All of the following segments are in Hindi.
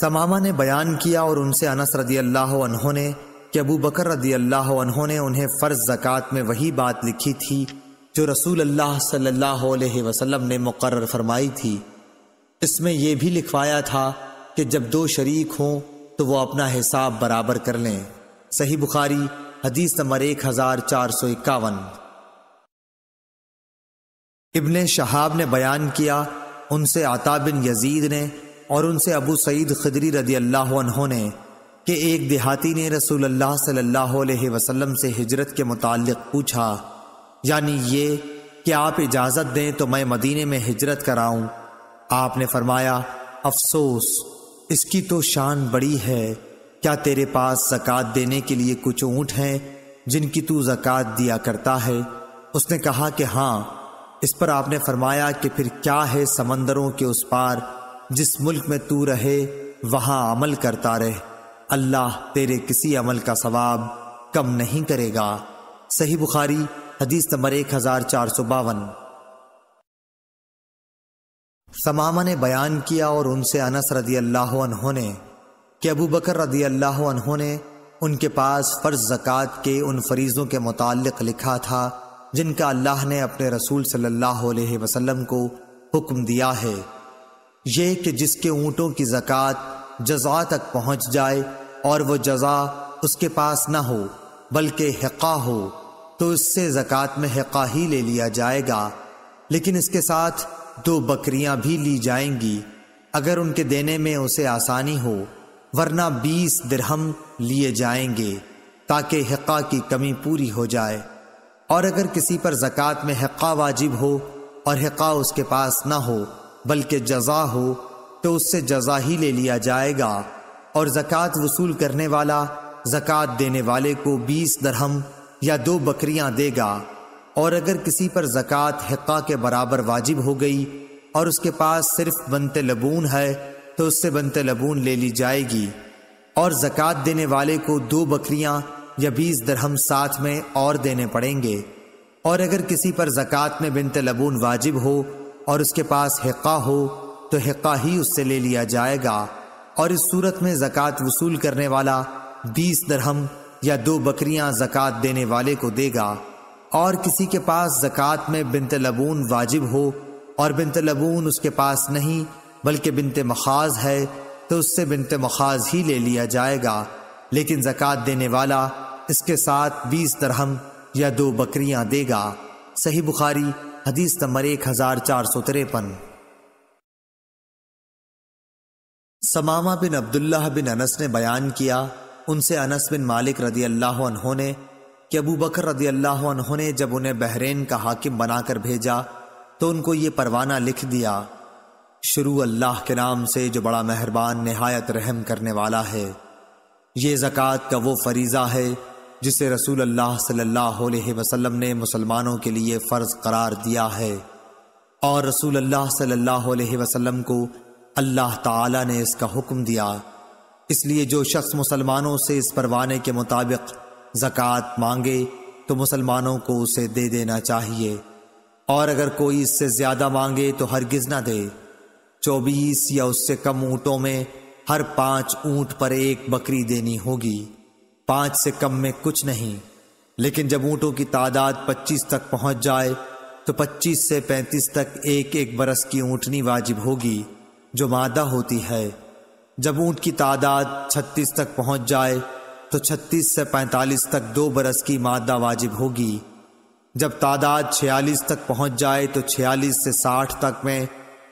समामा ने बयान किया और उनसे अनस रदी अल्लाह ने कि अबू बकर रदी अल्लाह ने उन्हें फ़र्ज ज़क़़त में वही बात लिखी थी जो रसूल अल्लाह सल्लल्लाहु अलैहि वसल्लम ने मुकर फरमाई थी इसमें यह भी लिखवाया था कि जब दो शरीक हों तो वह अपना हिसाब बराबर कर लें सही बुखारी हदीस नंबर एक हज़ार चार सौ इक्यावन इबन शहाब ने बयान किया उनसे आता बिन यजीद ने और उनसे अबू सईद खदरी रदी अल्लाह ने कि एक देहाती ने रसूल अल्लाह सल्लल्लाहु अलैहि वसल्लम से हिजरत के मुतालिक पूछा यानी ये कि आप इजाज़त दें तो मैं मदीने में हिजरत कराऊं आपने फरमाया अफसोस इसकी तो शान बड़ी है क्या तेरे पास जक़ात देने के लिए कुछ ऊँट हैं जिनकी तू जक़ात दिया करता है उसने कहा कि हाँ इस पर आपने फरमाया कि फिर क्या है समंदरों के उस पार जिस मुल्क में तू रहे वहां अमल करता रहे अल्लाह तेरे किसी अमल का सवाब कम नहीं करेगा सही बुखारी हदीस नंबर एक हजार चार सौ बावन समामा ने बयान किया और उनसे अनस रदी अल्लाह ने कि अबू बकर रदी अल्लाह ने उनके पास फ़र्ज जक़ात के उन फरीज़ों के मुतक़ लिखा था जिनका अल्लाह ने अपने रसूल सल्लल्लाहु अलैहि वसल्लम को हुक्म दिया है यह कि जिसके ऊँटों की जक़ात जजा तक पहुँच जाए और वह जजा उसके पास ना हो बल्कि हका हो तो इससे ज़क़़त में हका ही ले लिया जाएगा लेकिन इसके साथ दो बकरियां भी ली जाएंगी अगर उनके देने में उसे आसानी हो वरना बीस दरहम लिए जाएंगे ताकि हका की कमी पूरी हो जाए और अगर किसी पर ज़क़़त में हका वाजिब हो और हका उसके पास ना हो बल्कि जजा हो तो उससे जजा ही ले लिया जाएगा और जक़ात वसूल करने वाला जक़ात देने वाले को बीस दरहम या दो बकरियां देगा और अगर किसी पर ज़क़़त हक़ा के बराबर वाजिब हो गई और उसके पास सिर्फ बनते लबून है तो उससे बनते लबून ले ली जाएगी और जक़ात देने वाले को दो बकरियां या बीस दरहम साथ में और देने पड़ेंगे और अगर किसी पर ज़क़़त में बिनते लबून वाजिब हो और उसके पास हिक्का हो तो हिक्का ही उससे ले लिया जाएगा और इस सूरत में ज़क़़त वसूल करने वाला बीस दरहम या दो बकरियां ज़क़़त देने वाले को देगा और किसी के पास ज़क़़त में बिनत तलबून वाजिब हो और बिन तलबून उसके पास नहीं बल्कि बिनत मखाज है तो उससे बिनत मखाज ही ले लिया जाएगा लेकिन ज़क़़त देने वाला इसके साथ बीस दरहम या दो बकरियां देगा सही बुखारी हदीस नंबर एक हजार चार सौ तिरपन समामा बिन अब्दुल्लाह बिन अनस ने बयान किया उनसे अनस बिन मालिक रदी अल्लाह ने कि अबू बकर रदी अल्लाह ने जब उन्हें बहरेन का हाकिम बनाकर भेजा तो उनको ये परवाना लिख दिया शुरू अल्लाह के नाम से जो बड़ा मेहरबान नहायत रहम करने वाला है ये जक़ात का वो फरीज़ा है जिसे रसूल अल्लाह सल्लल्लाहु अलैहि वसल्लम ने मुसलमानों के लिए फ़र्ज़ करार दिया है और रसूल अल्लाह सल्लल्लाहु अलैहि वसल्लम को अल्लाह ताला ने इसका हुक्म दिया इसलिए जो शख्स मुसलमानों से इस परवाने के मुताबिक ज़क़़त मांगे तो मुसलमानों को उसे दे देना चाहिए और अगर कोई इससे ज़्यादा मांगे तो हरगिज़ ना दे चौबीस या उससे कम ऊँटों में हर पाँच ऊँट पर एक बकरी देनी होगी पांच से कम में कुछ नहीं लेकिन जब ऊँटों की तादाद पच्चीस तक पहुंच जाए तो पच्चीस से पैंतीस तक एक एक बरस की ऊँटनी वाजिब होगी जो मादा होती है जब ऊँट की तादाद छत्तीस तक पहुंच जाए तो छत्तीस से पैंतालीस तक दो बरस की मादा वाजिब होगी जब तादाद छियालीस तक पहुंच जाए तो छियालीस से साठ तक में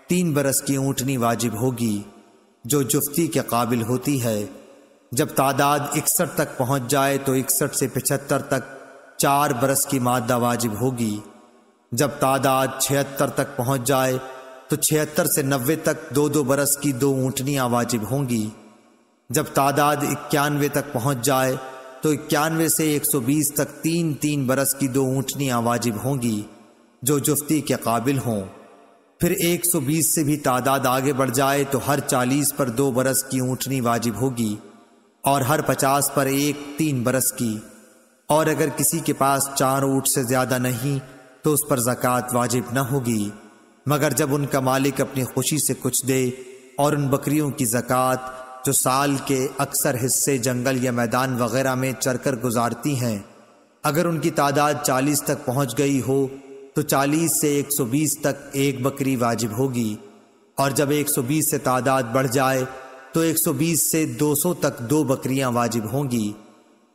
तीन बरस की ऊँटनी वाजिब होगी जो जुफ्ती के काबिल होती है जब तादाद इकसठ तक पहुंच जाए तो इकसठ से पचहत्तर तक चार बरस की मादा वाजिब होगी जब तादाद छिहत्तर तक पहुंच जाए तो छिहत्तर से नब्बे तक दो दो बरस की दो ऊँटनियाँ वाजिब होंगी जब तादाद इक्यानवे तक पहुंच जाए तो इक्यानवे से 120 तक तीन तीन बरस की दो ऊँटनियाँ वाजिब होंगी जो जुफ्ती के काबिल हों फिर 120 से भी तादाद आगे बढ़ जाए तो हर 40 पर दो बरस की ऊँटनी वाजिब होगी और हर पचास पर एक तीन बरस की और अगर किसी के पास चार ऊँट से ज्यादा नहीं तो उस पर जक़ात वाजिब न होगी मगर जब उनका मालिक अपनी खुशी से कुछ दे और उन बकरियों की जक़ात जो साल के अक्सर हिस्से जंगल या मैदान वगैरह में चरकर गुजारती हैं अगर उनकी तादाद चालीस तक पहुँच गई हो तो चालीस से एक सौ बीस तक एक बकरी वाजिब होगी और जब एक सौ बीस से तादाद बढ़ जाए तो 120 से 200 तक दो बकरियां वाजिब होंगी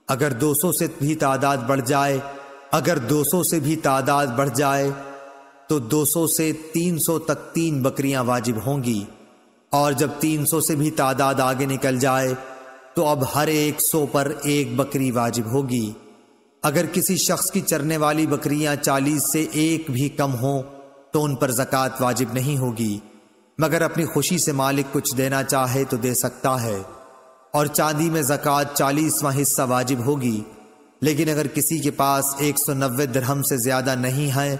अगर 200 से भी तादाद बढ़ जाए अगर 200 से भी तादाद बढ़ जाए तो 200 से 300 तक तीन बकरियां वाजिब होंगी और जब 300 से भी तादाद आगे निकल जाए तो अब हर एक सौ पर एक बकरी वाजिब होगी अगर किसी शख्स की चरने वाली बकरियां चालीस से एक भी कम हो तो उन पर जक़ात वाजिब नहीं होगी मगर अपनी खुशी से मालिक कुछ देना चाहे तो दे सकता है और चांदी में जक़ात चालीसवा हिस्सा वाजिब होगी लेकिन अगर किसी के पास एक सौ नब्बे दरहम से ज़्यादा नहीं है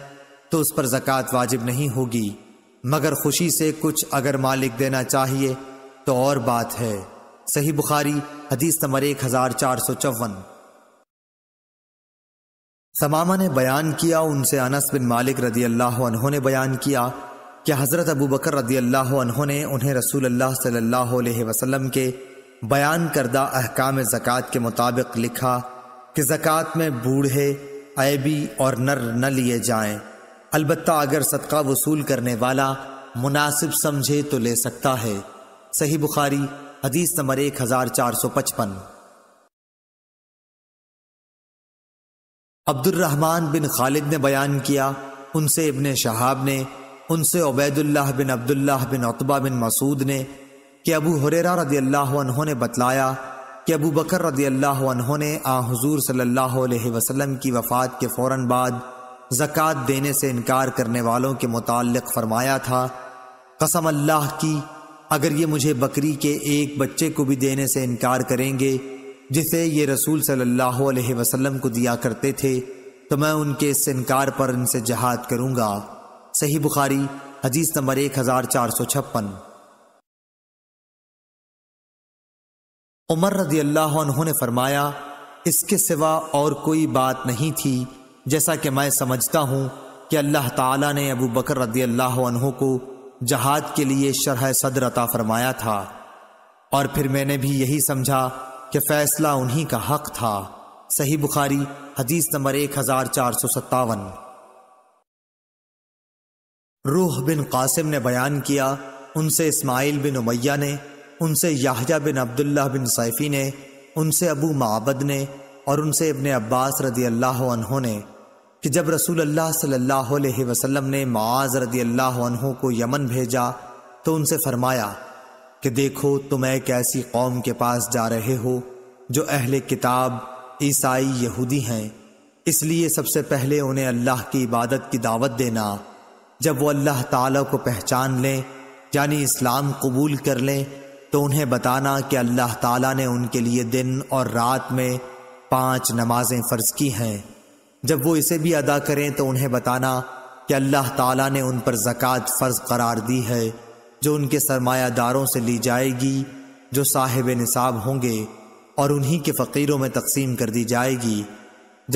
तो उस पर जक़ात वाजिब नहीं होगी मगर खुशी से कुछ अगर मालिक देना चाहिए तो और बात है सही बुखारी हदीस नंबर एक हजार चार सौ चौवन समामा ने बयान किया उनसे अनस बिन मालिक रदी अल्लाह ने बयान किया कि हज़रत अबू बकर रदी अल्लाह ने उन्हें रसूल अल्लाह सल्लल्लाहु अलैहि वसल्लम के बयान करदा अहकाम ज़क़़त के मुताबिक लिखा कि ज़क़़त में बूढ़े ऐबी और नर न लिए जाएं अलबत् अगर सदका वसूल करने वाला मुनासिब समझे तो ले सकता है सही बुखारी हदीस नंबर एक हजार चार सौ पचपन अब्दुलरहमान बिन खालिद ने बयान किया उनसे इबन शहाब ने उनसे अबैदुल्लाह बिन अब्दुल्लाह बिन अतबा बिन मसूद ने कि अबू हुरेरा रदी अल्लाह ने बतलाया कि अबू बकर रदी अल्लाह ने आ हजूर सल्लल्लाहु अलैहि वसल्लम की वफ़ात के फ़ौर बाद ज़क़़त देने से इनकार करने वालों के मुतक़ फरमाया था कसम अल्लाह की अगर ये मुझे बकरी के एक बच्चे को भी देने से इनकार करेंगे जिसे ये रसूल सल्लल्लाहु अलैहि वसल्लम को दिया करते थे तो मैं उनके इस इनकार पर इनसे जहाद करूँगा सही बुखारी हजीज़ नंबर एक हज़ार चार सौ छप्पन उमर रजी अल्लाह ने फरमाया इसके सिवा और कोई बात नहीं थी जैसा कि मैं समझता हूँ कि अल्लाह ताला ने अबू बकर रदी अल्लाह को जहाद के लिए शरह सदर अता फरमाया था और फिर मैंने भी यही समझा कि फैसला उन्हीं का हक था सही बुखारी हदीस नंबर एक हज़ार चार सौ सत्तावन रूह बिन कासिम ने बयान किया उनसे इस्माइल बिन उमैया ने उनसे याहजा बिन अब्दुल्ला बिन सैफ़ी ने उनसे अबू माबद ने और उनसे इबन अब्बास रदी अल्लाह ने कि जब रसूल अल्लाह सल्लल्लाहु अलैहि वसल्लम ने माज रदी अल्लाह को यमन भेजा तो उनसे फरमाया कि देखो तुम एक ऐसी कौम के पास जा रहे हो जो अहले किताब ईसाई यहूदी हैं इसलिए सबसे पहले उन्हें अल्लाह की इबादत की दावत देना जब वो अल्लाह ताला को पहचान लें यानी इस्लाम कबूल कर लें तो उन्हें बताना कि अल्लाह ताला ने उनके लिए दिन और रात में पांच नमाजें फ़र्ज की हैं जब वो इसे भी अदा करें तो उन्हें बताना कि अल्लाह ताला ने उन पर ज़क़़त फ़र्ज करार दी है जो उनके सरमायादारों से ली जाएगी जो साहिब निसाब होंगे और उन्हीं के फ़कीरों में तकसीम कर दी जाएगी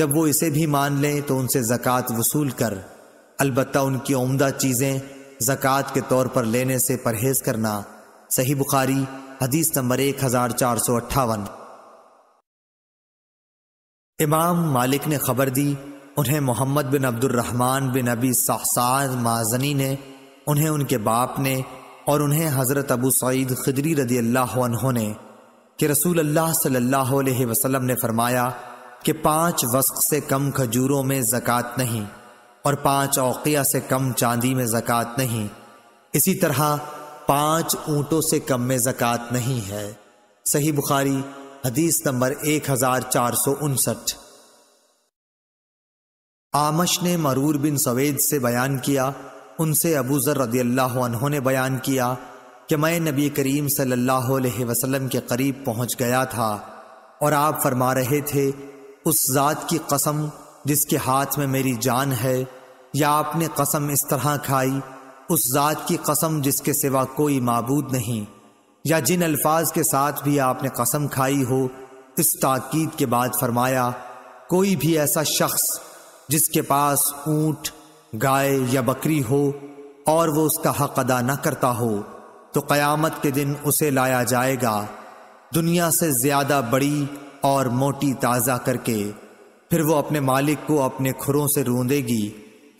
जब वो इसे भी मान लें तो उनसे ज़क़़त वसूल कर अलबत् उनकी उमदा चीज़ें ज़क़़त के तौर पर लेने से परहेज़ करना सही बुखारी हदीस नंबर एक हज़ार चार सौ अट्ठावन इमाम मालिक ने खबर दी उन्हें मोहम्मद बिन अब्दुलरहमान बिन अबी साहसाद माजनी ने उन्हें उनके बाप ने और उन्हें हज़रत अबू सईद खिदरी रदी अल्लाह ने कि रसूल अल्लाह सल्लल्लाहु अलैहि वसल्लम ने फरमाया कि पांच वस्क से कम खजूरों में ज़क़़त नहीं और पांच औकिया से कम चांदी में जक़ात नहीं इसी तरह पांच ऊंटों से कम में जक़ात नहीं है सही बुखारी हदीस नंबर एक हज़ार चार सौ उनसठ आमश ने मरूर बिन सवेद से बयान किया उनसे अबू जर रदी अल्लाह ने बयान किया कि मैं नबी करीम सल्लल्लाहु अलैहि वसल्लम के करीब पहुंच गया था और आप फरमा रहे थे उस ज़ात की कसम जिसके हाथ में मेरी जान है या आपने कसम इस तरह खाई उस ज़ात की कसम जिसके सिवा कोई मबूद नहीं या जिन अल्फाज के साथ भी आपने कसम खाई हो इस ताकीद के बाद फरमाया कोई भी ऐसा शख्स जिसके पास ऊंट गाय या बकरी हो और वो उसका हक अदा न करता हो तो क़यामत के दिन उसे लाया जाएगा दुनिया से ज़्यादा बड़ी और मोटी ताज़ा करके फिर वो अपने मालिक को अपने खुरों से रूंदेगी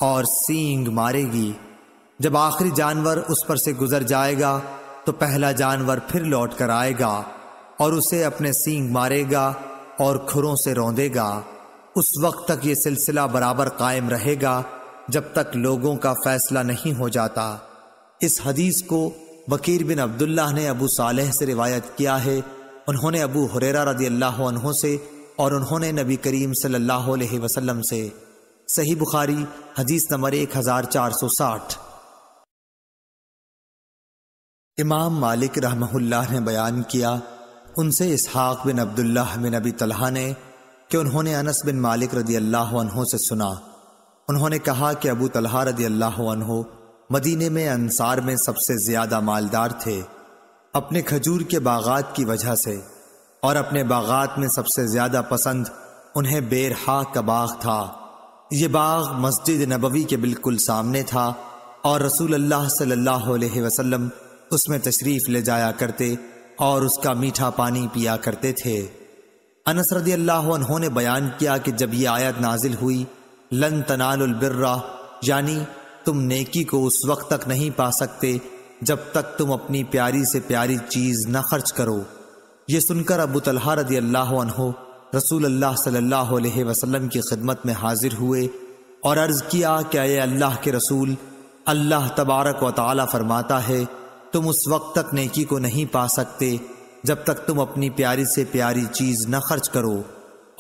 और सींग मारेगी जब आखिरी जानवर उस पर से गुजर जाएगा तो पहला जानवर फिर लौट कर आएगा और उसे अपने सींग मारेगा और खुरों से रौंदेगा उस वक्त तक ये सिलसिला बराबर कायम रहेगा जब तक लोगों का फैसला नहीं हो जाता इस हदीस को बकीर बिन अब्दुल्ला ने अबू सालेह से रिवायत किया है उन्होंने अबू हुरेरा रदी अल्लाह से और उन्होंने नबी करीम सल्लल्लाहु अलैहि वसल्लम से सही बुखारी हदीस नंबर 1460 इमाम मालिक रहमहुल्लाह ने बयान किया उनसे इसहाक बिन अब्दुल्लाह बिन अबी तलहा ने कि उन्होंने अनस बिन मालिक रदी अल्लाह से सुना उन्होंने कहा कि अबू तलहा रदी अल्लाह मदीने में अंसार में सबसे ज्यादा मालदार थे अपने खजूर के बागात की वजह से और अपने बागात में सबसे ज्यादा पसंद उन्हें बेरहा का बाग था ये बाग मस्जिद नबवी के बिल्कुल सामने था और रसूल अल्लाह सल्लल्लाहु अलैहि वसल्लम उसमें तशरीफ ले जाया करते और उसका मीठा पानी पिया करते थे अनस अल्लाह ने बयान किया कि जब ये आयत नाजिल हुई लन तनालबर्रा यानी तुम नेकी को उस वक्त तक नहीं पा सकते जब तक तुम अपनी प्यारी से प्यारी चीज न खर्च करो ये सुनकर अबू तलहा रदी अल्लाह रसूल अल्लाह सल्लल्लाहु अलैहि वसल्लम की खिदमत में हाजिर हुए और अर्ज़ किया क्या ये अल्लाह के रसूल अल्लाह तबारक व ताली फरमाता है तुम उस वक्त तक नेकी को नहीं पा सकते जब तक तुम अपनी प्यारी से प्यारी चीज़ न खर्च करो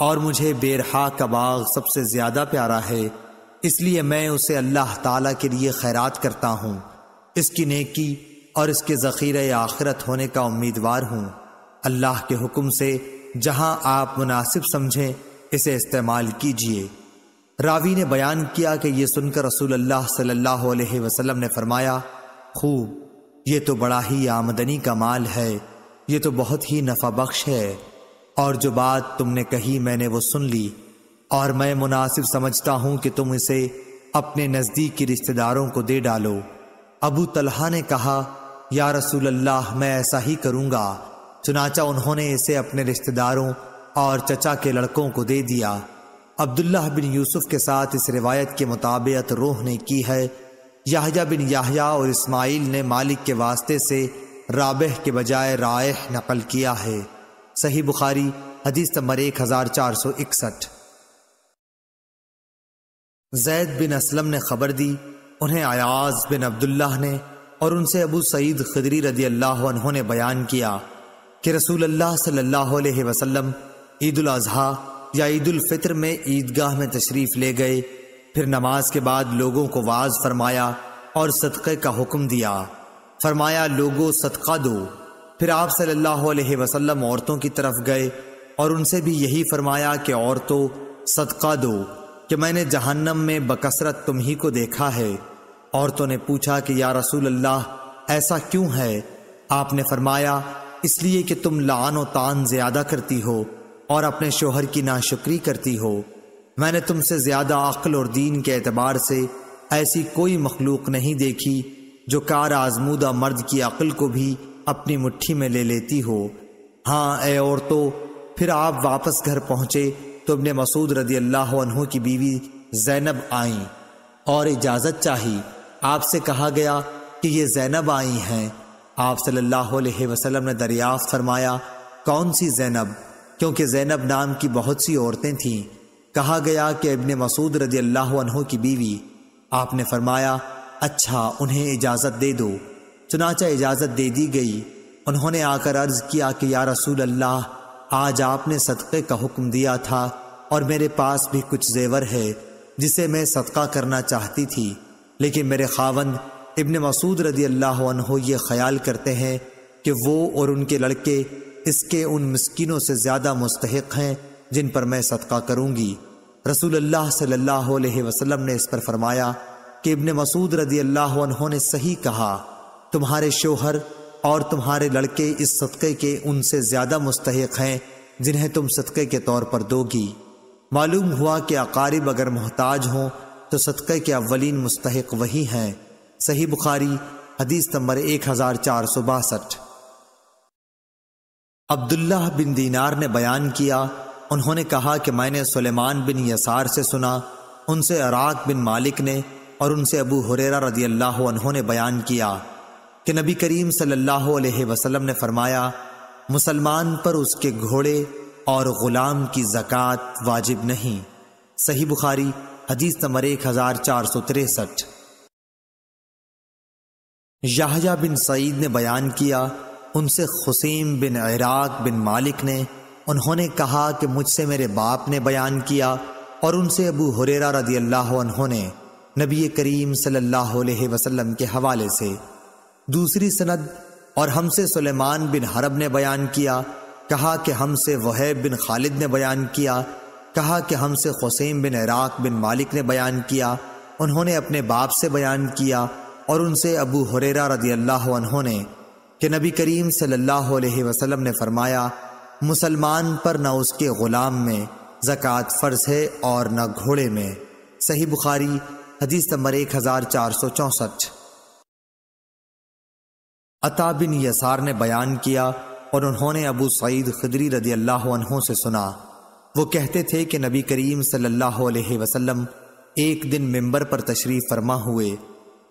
और मुझे बेरहा का बाग सबसे ज़्यादा प्यारा है इसलिए मैं उसे अल्लाह ताला के लिए खैरात करता हूँ इसकी नेकी और इसके जख़ीरे आखिरत होने का उम्मीदवार हूँ अल्लाह के हुक्म से जहां आप मुनासिब समझें इसे इस्तेमाल कीजिए रावी ने बयान किया कि यह सुनकर रसूल अल्लाह सल्लल्लाहु अलैहि वसल्लम ने फरमाया खूब ये तो बड़ा ही आमदनी का माल है ये तो बहुत ही नफा बख्श है और जो बात तुमने कही मैंने वो सुन ली और मैं मुनासिब समझता हूं कि तुम इसे अपने नज़दीकी रिश्तेदारों को दे डालो अबू तलहा ने कहा या रसूल अल्लाह मैं ऐसा ही करूंगा चुनाचा उन्होंने इसे अपने रिश्तेदारों और चचा के लड़कों को दे दिया अब्दुल्ला बिन यूसुफ के साथ इस रिवायत के मुताबिक रोह ने की है याहिया बिन याहिया और इस्माइल ने मालिक के वास्ते से राबह के बजाय राय नकल किया है सही बुखारी हदीस नंबर एक हजार चार सौ इकसठ जैद बिन असलम ने खबर दी उन्हें अयाज बिन अब्दुल्लाह ने और उनसे अबू सईद खदरी रदी अल्लाह ने बयान किया कि रसूल अल्लाह सल्लल्लाहु अलैहि वसल्लम ईद अजहा या ईद फितर में ईदगाह में तशरीफ ले गए फिर नमाज के बाद लोगों को वाज फरमाया और सदक़े का हुक्म दिया फरमाया लोगो सदका दो फिर आप सल्लल्लाहु अलैहि वसल्लम औरतों की तरफ गए और उनसे भी यही फरमाया कि औरतों सदका दो कि मैंने जहन्नम में बकसरत तुम ही को देखा है औरतों ने पूछा कि या रसूल अल्लाह ऐसा क्यों है आपने फरमाया इसलिए कि तुम लान तान ज्यादा करती हो और अपने शोहर की नाशुक्री करती हो मैंने तुमसे ज्यादा अक्ल और दीन के एतबार से ऐसी कोई मखलूक नहीं देखी जो कार आजमूदा मर्द की अक्ल को भी अपनी मुट्ठी में ले लेती हो हाँ ए और तो फिर आप वापस घर पहुंचे तो अपने मसूद रदी अल्लाह की बीवी जैनब आई और इजाज़त चाही आपसे कहा गया कि ये जैनब आई हैं आप सल्लल्लाहु अलैहि वसल्लम ने दरियाफ फरमाया कौन सी जैनब क्योंकि जैनब नाम की बहुत सी औरतें थीं कहा गया कि इबन मसूद रदी अल्लाह की बीवी आपने फरमाया अच्छा उन्हें इजाज़त दे दो चुनाचा इजाज़त दे दी गई उन्होंने आकर अर्ज किया कि या रसूल अल्लाह आज आपने सदक़े का हुक्म दिया था और मेरे पास भी कुछ जेवर है जिसे मैं सदका करना चाहती थी लेकिन मेरे खावंद इबन मसूद रदी अल्लाह ये ख्याल करते हैं कि वो और उनके लड़के इसके उन मस्किनों से ज़्यादा मुस्तक हैं जिन पर मैं सदका करूँगी रसूल अल्लाह सल्लल्लाहु वसलम ने इस पर फरमाया कि इबन मसूद रदी अल्लाह ने सही कहा तुम्हारे शोहर और तुम्हारे लड़के इस सदक़े के उनसे ज़्यादा मुस्तक हैं जिन्हें तुम सदक़े के तौर पर दोगी मालूम हुआ कि अकारीब अगर मोहताज हों तो सदक़े के अवलिन मुस्तक वही हैं सही बुखारी हदीस नंबर एक हजार चार सौ बासठ अब्दुल्लाह बिन दीनार ने बयान किया उन्होंने कहा कि मैंने सुलेमान बिन यसार से सुना उनसे अराक बिन मालिक ने और उनसे अबू हुरेरा रदी अल्लाह उन्होंने बयान किया कि नबी करीम सल्लल्लाहु अलैहि वसल्लम ने फरमाया मुसलमान पर उसके घोड़े और ग़ुलाम की जक़ात वाजिब नहीं सही बुखारी हदीस नंबर एक हज़ार चार सौ तिरसठ याहया बिन सईद ने बयान किया उनसे खुसीम बिन इराक बिन मालिक ने उन्होंने कहा कि मुझसे मेरे बाप ने बयान किया और उनसे अबू हुरेरा रदी अल्लाह ने नबी करीम सल्लल्लाहु अलैहि वसल्लम के हवाले से दूसरी सनद और हमसे सुलेमान बिन हरब ने बयान किया कहा कि हमसे वहैब बिन खालिद ने बयान किया कहा कि हमसे खुसीम बिन इराक बिन मालिक ने बयान किया उन्होंने अपने बाप से बयान किया और उनसे अबू हुरेरा रदी अल्लाह ने कि नबी करीम सल्लल्लाहु अलैहि वसल्लम ने फरमाया मुसलमान पर न उसके ग़ुलाम में ज़क़़त फ़र्ज है और न घोड़े में सही बुखारी हदीस नंबर एक हज़ार चार सौ चौंसठ अता बिन यसार ने बयान किया और उन्होंने अबू सईद खदरी रदी अल्लाह से सुना वो कहते थे कि नबी करीम सल्लल्लाहु अलैहि वसल्लम एक दिन मेंबर पर तशरीफ़ फरमा हुए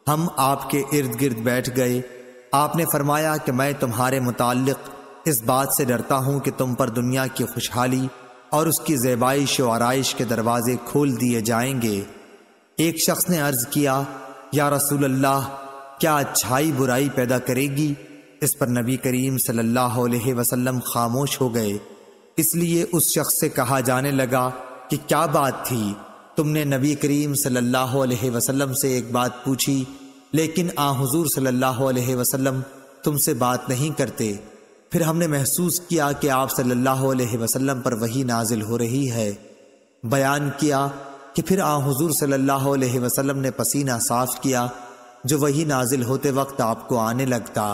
हम आपके इर्द गिर्द बैठ गए आपने फरमाया कि मैं तुम्हारे मुतल इस बात से डरता हूँ कि तुम पर दुनिया की खुशहाली और उसकी जेबाइश और आरइश के दरवाजे खोल दिए जाएंगे एक शख्स ने अर्ज किया या रसूल अल्लाह क्या अच्छाई बुराई पैदा करेगी इस पर नबी करीम सल्लल्लाहु अलैहि वसल्लम खामोश हो गए इसलिए उस शख्स से कहा जाने लगा कि क्या बात थी तुमने नबी करीम सल्लल्लाहु अलैहि वसल्लम से एक बात पूछी लेकिन आ हुजूर सल्लल्लाहु अलैहि वसल्लम तुमसे बात नहीं करते फिर हमने महसूस किया कि आप सल्लल्लाहु अलैहि वसल्लम पर वही नाजिल हो रही है बयान किया कि फिर आ हुजूर सल्लल्लाहु अलैहि वसल्लम ने पसीना साफ किया जो वही नाजिल होते वक्त आपको आने लगता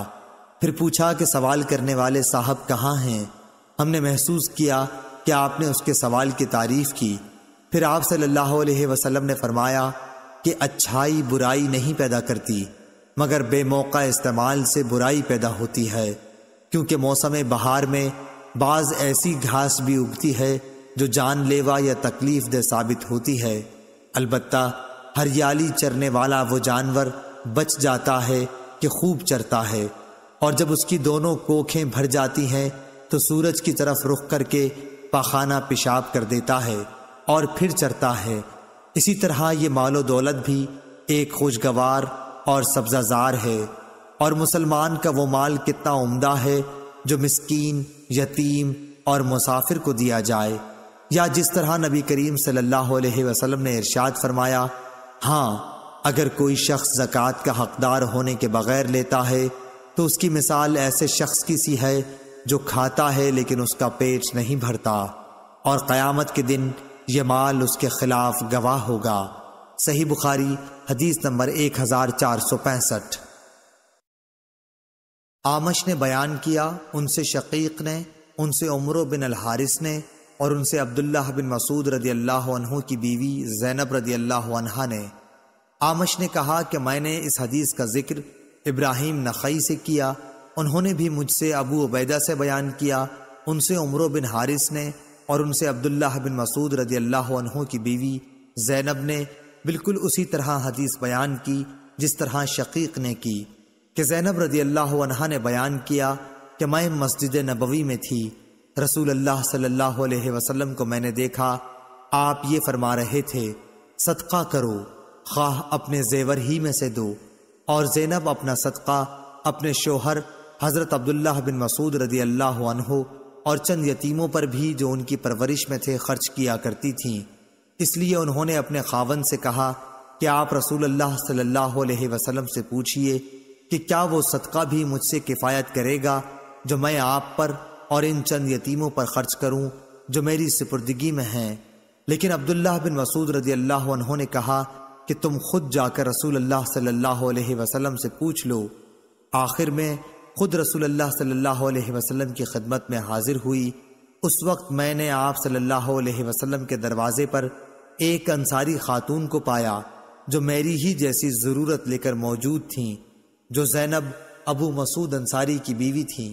फिर पूछा कि सवाल करने वाले साहब कहाँ हैं हमने महसूस किया कि आपने उसके सवाल की तारीफ की फिर आप सल्लल्लाहु अलैहि वसल्लम ने फरमाया कि अच्छाई बुराई नहीं पैदा करती मगर बेमौका इस्तेमाल से बुराई पैदा होती है क्योंकि मौसम बहार में बाज ऐसी घास भी उगती है जो जानलेवा या तकलीफ दह साबित होती है अलबत् हरियाली चरने वाला वो जानवर बच जाता है कि खूब चरता है और जब उसकी दोनों कोखें भर जाती हैं तो सूरज की तरफ रुख करके पाखाना पेशाब कर देता है और फिर चरता है इसी तरह ये मालो दौलत भी एक खुशगवार और सब्जाजार है और मुसलमान का वो माल कितना उम्दा है जो मस्किन यतीम और मुसाफिर को दिया जाए या जिस तरह नबी करीम सल्लल्लाहु अलैहि वसल्लम ने इरशाद फरमाया हाँ अगर कोई शख्स ज़क़़त का हकदार होने के बगैर लेता है तो उसकी मिसाल ऐसे शख्स की सी है जो खाता है लेकिन उसका पेट नहीं भरता और क़यामत के दिन यह माल उसके खिलाफ गवाह होगा सही बुखारी हदीस नंबर एक हजार चार सौ पैंसठ आमश ने बयान किया उनसे शकीक ने उनसे उम्र बिन अल हारिस ने और उनसे अब्दुल्ला बिन मसूद रदी अल्लाह की बीवी जैनब रदी अल्लाह ने आमश ने कहा कि मैंने इस हदीस का जिक्र इब्राहिम नखई से किया उन्होंने भी मुझसे अबू उबैदा से बयान किया उनसे उम्र बिन हारिस ने और उनसे अब्दुल्ला बिन मसूद रदी अल्लाह की बीवी जैनब ने बिल्कुल उसी तरह हदीस बयान की जिस तरह शकीक ने की कि जैनब रदी अल्लाह ने बयान किया कि मैं मस्जिद नबवी में थी रसूल अल्लाह सल्लल्लाहु अलैहि वसल्लम को मैंने देखा आप ये फरमा रहे थे सदका करो खाह अपने जेवर ही में से दो और जैनब अपना सदका अपने शोहर हज़रत अब्दुल्ला बिन मसूद रदी अल्लाह और चंद यतीमों पर भी जो उनकी परवरिश में थे खर्च किया करती थीं इसलिए उन्होंने अपने खावन से कहा कि आप रसूल अल्लाह सल्लल्लाहु अलैहि वसल्लम से पूछिए कि क्या वो सदका भी मुझसे किफ़ायत करेगा जो मैं आप पर और इन चंद यतीमों पर खर्च करूं जो मेरी सिपुर्दगी में हैं लेकिन अब्दुल्लाह बिन मसूद रदी अल्लाह ने कहा कि तुम खुद जाकर रसूल अल्लाह सल्लल्लाहु अलैहि वसल्लम से पूछ लो आखिर में खुद अल्लाह सल्लल्लाहु अलैहि वसल्लम की खदमत में हाजिर हुई उस वक्त मैंने आप सल्लल्लाहु अलैहि वसल्लम के दरवाजे पर एक अंसारी खातून को पाया जो मेरी ही जैसी ज़रूरत लेकर मौजूद थीं जो जैनब अबू मसूद अंसारी की बीवी थीं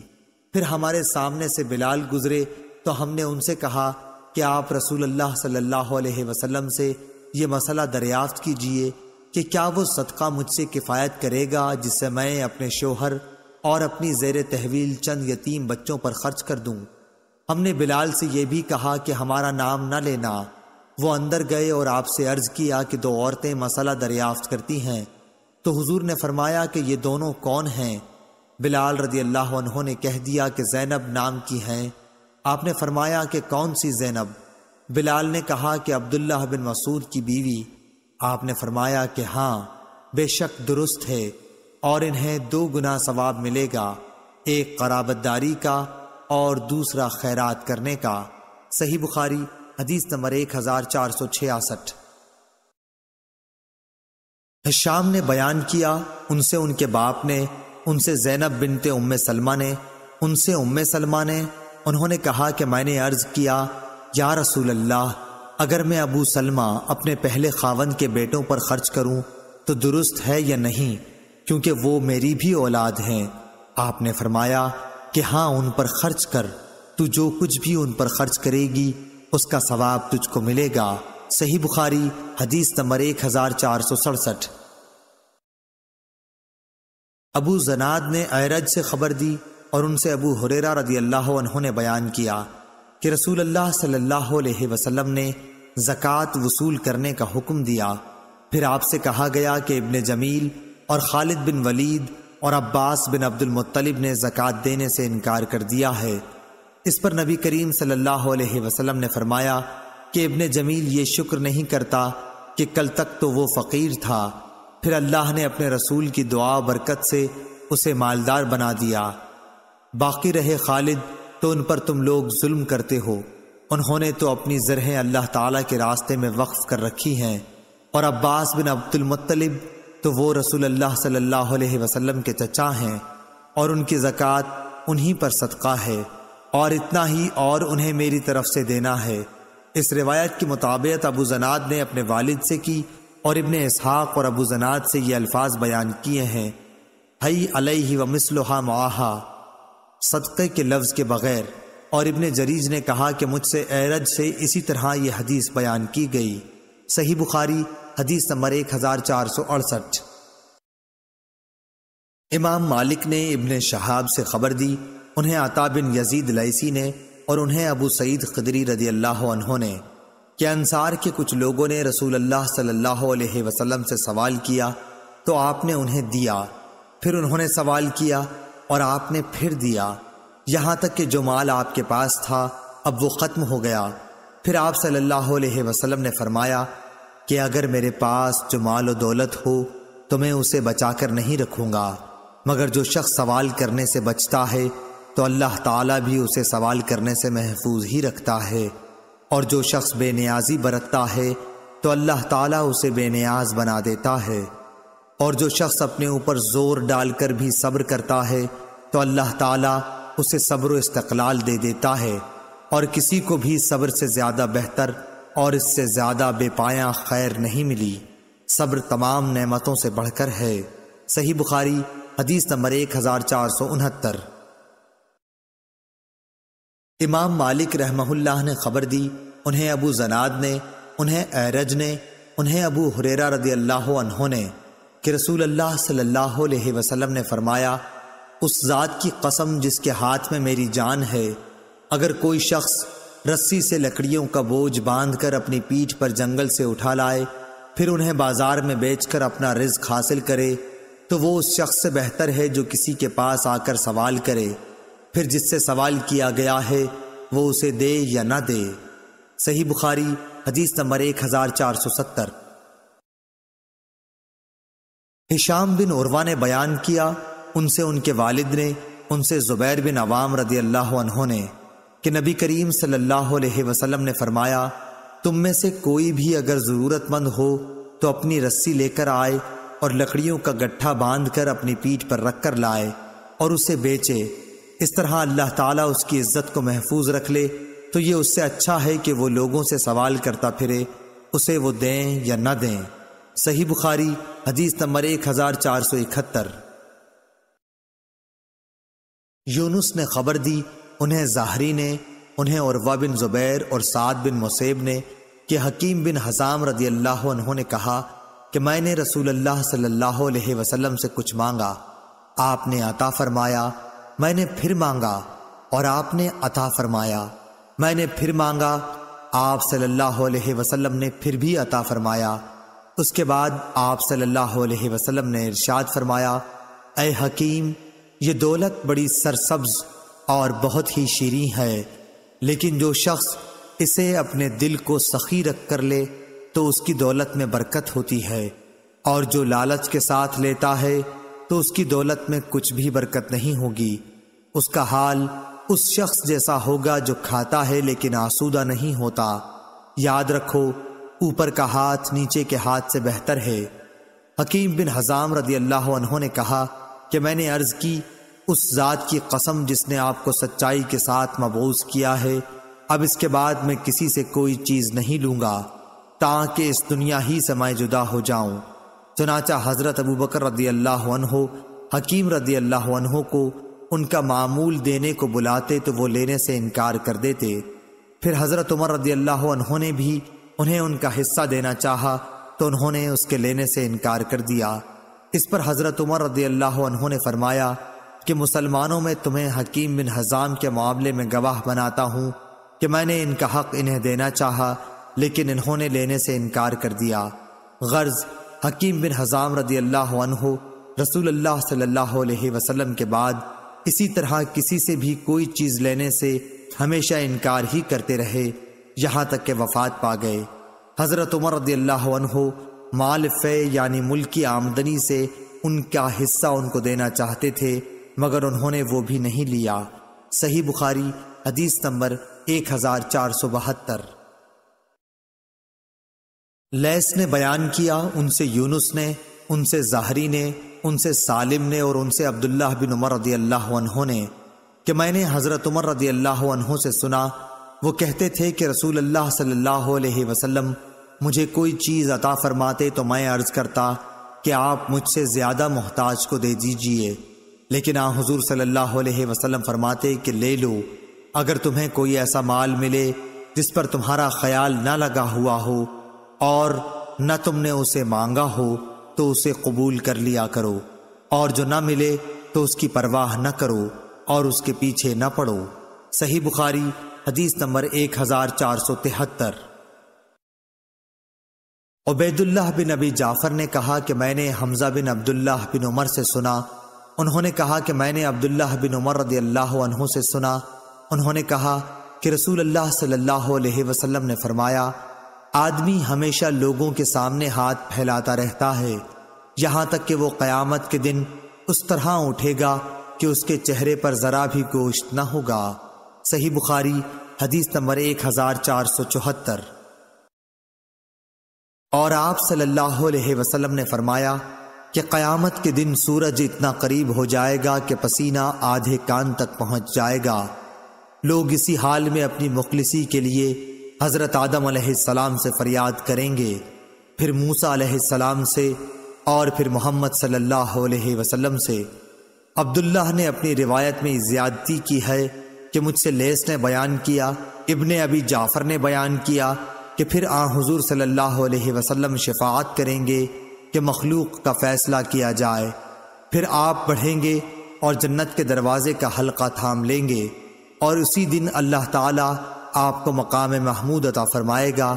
फिर हमारे सामने से बिलाल गुजरे तो हमने उनसे कहा कि आप रसूल अल्लाह सल्लल्लाहु अलैहि वसल्लम से ये मसला दरियाफ्त कीजिए कि क्या वो सदका मुझसे किफ़ायत करेगा जिससे मैं अपने शोहर और अपनी जेर तहवील चंद यतीम बच्चों पर खर्च कर दूं हमने बिलाल से यह भी कहा कि हमारा नाम न लेना वो अंदर गए और आपसे अर्ज किया कि दो औरतें मसला दरियाफ्त करती हैं तो हुजूर ने फरमाया कि ये दोनों कौन हैं बिलाल रदी अल्लाह उन्होंने कह दिया कि जैनब नाम की हैं आपने फरमाया कि कौन सी जैनब बिलाल ने कहा कि अब्दुल्ला बिन मसूद की बीवी आपने फरमाया कि हाँ बेशक दुरुस्त है और इन्हें दो गुना सवाब मिलेगा एक कराबतदारी का और दूसरा खैरात करने का सही बुखारी हदीस नंबर एक हजार चार सौ छियासठ शाम ने बयान किया उनसे उनके बाप ने उनसे जैनब बिनते उम्म सलमा ने उनसे उम्म सलमा ने उन्होंने कहा कि मैंने अर्ज किया या रसूल अल्लाह अगर मैं अबू सलमा अपने पहले खावन के बेटों पर खर्च करूं तो दुरुस्त है या नहीं क्योंकि वो मेरी भी औलाद हैं आपने फरमाया कि हाँ उन पर खर्च कर तू जो कुछ भी उन पर खर्च करेगी उसका सवाब तुझको मिलेगा सही बुखारी हदीस नंबर एक हजार चार सौ सड़सठ अबू जनाद ने अरज से खबर दी और उनसे अबू हुरेरा रदी अल्लाह उन्होंने बयान किया कि रसूल अल्लाह सल्लल्लाहु अलैहि वसल्लम ने जक़ात वसूल करने का हुक्म दिया फिर आपसे कहा गया कि इब्ने जमील और खालिद बिन वलीद और अब्बास बिन मुत्तलिब ने जक़ात देने से इनकार कर दिया है इस पर नबी करीम सल्लल्लाहु अलैहि वसल्लम ने फरमाया कि इब्ने जमील ये शुक्र नहीं करता कि कल तक तो वो फ़कीर था फिर अल्लाह ने अपने रसूल की दुआ बरकत से उसे मालदार बना दिया बाकी रहे खालिद तो उन पर तुम लोग जुल्म करते हो उन्होंने तो अपनी जरहें अल्लाह ताला के रास्ते में वक्फ कर रखी हैं और अब्बास बिन अब्दुलमतलब तो वो रसूल अल्लाह सल्लल्लाहु अलैहि वसल्लम के चचा हैं और उनकी ज़क़़त उन्हीं पर सदका है और इतना ही और उन्हें मेरी तरफ से देना है इस रिवायत के मुताबिक अबू जनाद ने अपने वालिद से की और इबन इसहाक़ और अबू जनाद से ये अल्फाज बयान किए हैं हई अलही व मिसलहा माहा सदक़े के लफ्ज़ के बग़ैर और इबन जरीज ने कहा कि मुझसे एरज से इसी तरह ये हदीस बयान की गई सही बुखारी हदीस नंबर एक हजार चार सौ अड़सठ इमाम मालिक ने इबन शहाब से खबर दी उन्हें आता बिन यजीद लैसी ने और उन्हें अबू सईद खदरी रदी अल्लाह ने कि अनसार के कुछ लोगों ने रसूल अल्लाह सल्लल्लाहु अलैहि वसल्लम से सवाल किया तो आपने उन्हें दिया फिर उन्होंने सवाल किया और आपने फिर दिया यहाँ तक कि जो माल आपके पास था अब वो ख़त्म हो गया फिर आप सल्लल्लाहु अलैहि वसल्लम ने फरमाया कि अगर मेरे पास जो माल और दौलत हो तो मैं उसे बचाकर नहीं रखूंगा मगर जो शख्स सवाल करने से बचता है तो अल्लाह ताला भी उसे सवाल करने से महफूज ही रखता है और जो शख्स बेनियाजी बरतता है तो अल्लाह ताला उसे बेनियाज बना देता है और जो शख्स अपने ऊपर जोर डालकर भी सब्र करता है तो अल्लाह ताला उसे सब्र इस्तकलाल दे देता है और किसी को भी सब्र से ज़्यादा बेहतर और इससे ज्यादा बेपाया खैर नहीं मिली सब्र तमाम नेमतों से बढ़कर है सही बुखारी हदीस नंबर एक हजार चार सौ उनहत्तर इमाम मालिक रहमहुल्लाह ने खबर दी उन्हें अबू जनाद ने उन्हें एरज ने उन्हें अबू हुरेरा रदी अल्लाह ने कि रसूल अल्लाह सल्लल्लाहु अलैहि वसल्लम ने फरमाया उस ज़ात की कसम जिसके हाथ में मेरी जान है अगर कोई शख्स रस्सी से लकड़ियों का बोझ बांधकर अपनी पीठ पर जंगल से उठा लाए फिर उन्हें बाजार में बेचकर अपना रिज्क हासिल करे तो वो उस शख्स से बेहतर है जो किसी के पास आकर सवाल करे फिर जिससे सवाल किया गया है वो उसे दे या ना दे सही बुखारी हदीस नंबर एक हजार चार सौ सत्तर हिशाम बिन उर्वा ने बयान किया उनसे उनके वालिद ने उनसे जुबैर बिन अवाम रदी अल्लाह ने कि नबी करीम सल्लल्लाहु अलैहि वसल्लम ने फरमाया तुम में से कोई भी अगर ज़रूरतमंद हो तो अपनी रस्सी लेकर आए और लकड़ियों का गट्ठा बांधकर अपनी पीठ पर रख कर लाए और उसे बेचे इस तरह अल्लाह ताला उसकी इज्जत को महफूज रख ले तो ये उससे अच्छा है कि वो लोगों से सवाल करता फिरे उसे वो दें या न दें सही बुखारी हदीस नंबर एक हजार चार सौ इकहत्तर यूनुस ने खबर दी उन्हें जाहरी ने उन्हें औरवा बिन ज़ुबैर और साद बिन मुसेब ने कि हकीम बिन हज़ाम रदी अल्लाह ने कहा कि मैंने रसूल अल्लाह सल्लल्लाहु अलैहि वसल्लम से कुछ मांगा आपने अता फरमाया मैंने फिर मांगा और आपने अता फरमाया मैंने फिर मांगा आप सल्लल्लाहु अलैहि वसल्लम ने फिर भी अता फरमाया उसके बाद आप सल्लल्लाहु अलैहि वसल्लम ने इरशाद फरमाया ए हकीम ये दौलत बड़ी सरसब्ज़ और बहुत ही शीरी है लेकिन जो शख्स इसे अपने दिल को सखी रख कर ले तो उसकी दौलत में बरकत होती है और जो लालच के साथ लेता है तो उसकी दौलत में कुछ भी बरकत नहीं होगी उसका हाल उस शख्स जैसा होगा जो खाता है लेकिन आसूदा नहीं होता याद रखो ऊपर का हाथ नीचे के हाथ से बेहतर है हकीम बिन हजाम रदी अल्लाह ने कहा कि मैंने अर्ज की उस जात की कसम जिसने आपको सच्चाई के साथ मबूस किया है अब इसके बाद मैं किसी से कोई चीज नहीं लूंगा ताकि इस दुनिया ही से मैं जुदा हो जाऊं चुनाचा हजरत अबू बकर रदी अल्लाह अनहो हकीम रदी अल्लाह को उनका मामूल देने को बुलाते तो वो लेने से इनकार कर देते फिर हजरत उमर रदी अल्लाह ने भी उन्हें उनका हिस्सा देना चाहा तो उन्होंने उसके लेने से इनकार कर दिया इस पर हजरत उमर रदी अल्लाह ने फरमाया कि मुसलमानों में तुम्हें हकीम बिन हजाम के मामले में गवाह बनाता हूँ कि मैंने इनका हक इन्हें देना चाहा लेकिन इन्होंने लेने से इनकार कर दिया गर्ज हकीम बिन हजाम रदी अल्लाह रसूल अल्लाह सल्लल्लाहु अलैहि वसल्लम के बाद इसी तरह किसी से भी कोई चीज़ लेने से हमेशा इनकार ही करते रहे यहाँ तक के वफात पा गए हज़रत उमर रदी अल्लाह माल फ़े यानी मुल्क की आमदनी से उनका हिस्सा उनको देना चाहते थे मगर उन्होंने वो भी नहीं लिया सही बुखारी हदीस नंबर एक हजार चार सौ बहत्तर लैस ने बयान किया उनसे यूनुस ने उनसे जाहरी ने उनसे सालिम ने और उनसे अब्दुल्ला बिन उमर रदी अल्लाह ने कि मैंने हज़रत उमर रदी अल्लाह से सुना वो कहते थे कि रसूल अल्लाह सल्लल्लाहु अलैहि वसल्लम मुझे कोई चीज़ अता फरमाते तो मैं अर्ज़ करता कि आप मुझसे ज़्यादा मोहताज को दे दीजिए लेकिन आ हजूर सल्लल्लाहु अलैहि वसल्लम फरमाते कि ले लो अगर तुम्हें कोई ऐसा माल मिले जिस पर तुम्हारा ख्याल ना लगा हुआ हो और न तुमने उसे मांगा हो तो उसे कबूल कर लिया करो और जो ना मिले तो उसकी परवाह न करो और उसके पीछे न पड़ो सही बुखारी हदीस नंबर एक हजार चार सौ तिहत्तर उबैदुल्लाह बिन अबी जाफर ने कहा कि मैंने हमजा बिन अब्दुल्लाह बिन उमर से सुना उन्होंने कहा कि मैंने अब्दुल्लाह बिन उमर रदी अल्लाह से सुना उन्होंने कहा कि रसूल अल्लाह सल्लल्लाहु अलैहि वसल्लम ने फरमाया आदमी हमेशा लोगों के सामने हाथ फैलाता रहता है यहाँ तक कि वो क़यामत के दिन उस तरह उठेगा कि उसके चेहरे पर ज़रा भी गोश्त न होगा सही बुखारी हदीस नंबर एक हज़ार चार सौ चौहत्तर और आप सल्लल्लाहु अलैहि वसल्लम ने फरमाया कि क़यामत के दिन सूरज इतना करीब हो जाएगा कि पसीना आधे कान तक पहुंच जाएगा लोग इसी हाल में अपनी मुखलसी के लिए हज़रत आदम सलाम से फरियाद करेंगे फिर मूसा सलाम से और फिर मोहम्मद सल्लल्लाहु अलैहि वसल्लम से अब्दुल्लाह ने अपनी रिवायत में ज्यादती की है कि मुझसे लेस ने बयान किया इबन अबी जाफ़र ने बयान किया कि फिर आ हजूर सल्लल्लाहु वसलम शफात करेंगे कि मखलूक का फैसला किया जाए फिर आप बढ़ेंगे और जन्नत के दरवाजे का हल्का थाम लेंगे और उसी दिन अल्लाह ताला आपको मकाम महमूद अता फरमाएगा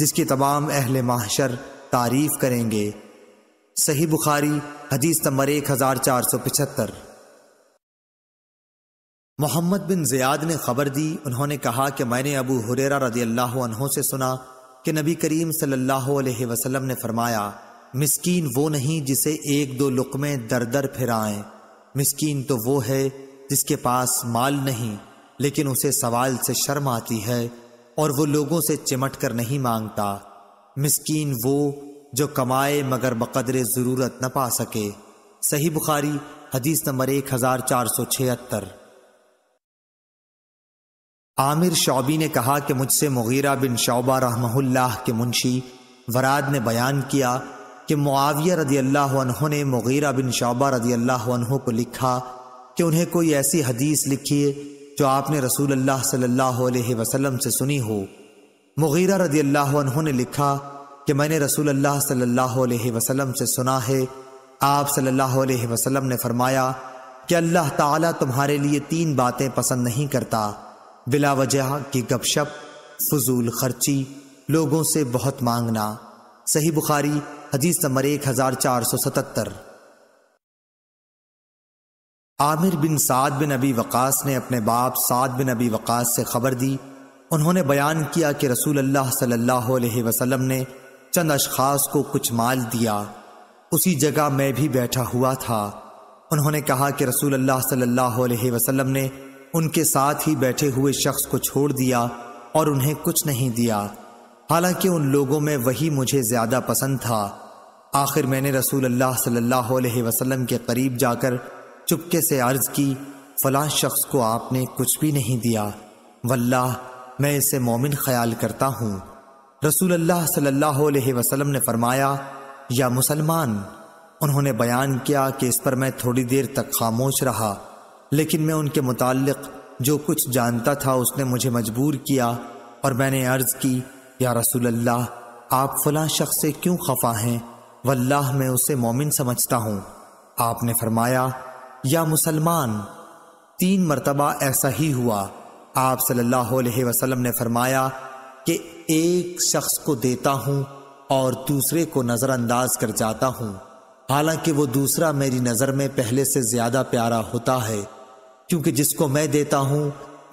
जिसकी तमाम अहल माहशर तारीफ करेंगे सही बुखारी हदीस नंबर एक हज़ार चार सौ पिछहत्तर मोहम्मद बिन ज़ियाद ने खबर दी उन्होंने कहा कि मैंने अबू हुरेरा रदी अल्लाह से सुना कि नबी करीम सल्लल्लाहु अलैहि वसल्लम ने फरमाया मिसकीन वो नहीं जिसे एक दो लुकमे दर दर फिराएं मिसकीन तो वो है जिसके पास माल नहीं लेकिन उसे सवाल से शर्म आती है और वो लोगों से चिमट कर नहीं मांगता मिसकीन वो जो कमाए मगर बकदर ज़रूरत न पा सके सही बुखारी हदीस नंबर एक हज़ार चार सौ छिहत्तर आमिर शौबी ने कहा कि मुझसे मुगीरा बिन शौबा रहमहुल्लाह के मुंशी वराद ने बयान किया कि मुआविया रदी अल्लाह ने मुगीरा बिन शौबा रदी अल्लाह को लिखा कि उन्हें कोई ऐसी हदीस लिखिए जो आपने रसूल अल्लाह सल्लल्लाहु अलैहि वसल्लम से सुनी हो मुगीरा रदी अल्लाह ने लिखा कि मैंने रसूल अल्लाह सल्लल्लाहु अलैहि वसल्लम से सुना है आप सल्लल्लाहु अलैहि वसल्लम ने फरमाया कि अल्लाह ताला तुम्हारे लिए तीन बातें पसंद नहीं करता बिला वजह की गपशप फजूल खर्ची लोगों से बहुत मांगना सही बुखारी हदीस नंबर एक हजार चार सौ सतहत्तर आमिर बिन साद बिन अबी वकास ने अपने बाप साद बिन अबी वकास से खबर दी उन्होंने बयान किया कि रसूल अल्लाह सल्लल्लाहु अलैहि वसल्लम ने चंद अशखास को कुछ माल दिया उसी जगह मैं भी बैठा हुआ था उन्होंने कहा कि रसूल अल्लाह सल्लल्लाहु अलैहि वसल्लम ने उनके साथ ही बैठे हुए शख्स को छोड़ दिया और उन्हें कुछ नहीं दिया हालांकि उन लोगों में वही मुझे ज्यादा पसंद था आखिर मैंने रसूल अल्लाह सल्लल्लाहु अलैहि वसल्लम के करीब जाकर चुपके से अर्ज की फला शख्स को आपने कुछ भी नहीं दिया वल्लाह मैं इसे मोमिन ख्याल करता हूँ रसूल अल्लाह सल्लल्लाहु अलैहि वसल्लम ने फरमाया या मुसलमान उन्होंने बयान किया कि इस पर मैं थोड़ी देर तक खामोश रहा लेकिन मैं उनके मुतालिक जो कुछ जानता था उसने मुझे मजबूर किया और मैंने अर्ज की या रसूल अल्लाह आप फला शख्स से क्यों खफा हैं वल्लाह मैं उसे मोमिन समझता हूँ आपने फरमाया या मुसलमान तीन मरतबा ऐसा ही हुआ आप सल्लल्लाहु अलैहि वसल्लम ने फरमाया कि एक शख्स को देता हूँ और दूसरे को नज़रअंदाज कर जाता हूँ हालांकि वो दूसरा मेरी नज़र में पहले से ज़्यादा प्यारा होता है क्योंकि जिसको मैं देता हूँ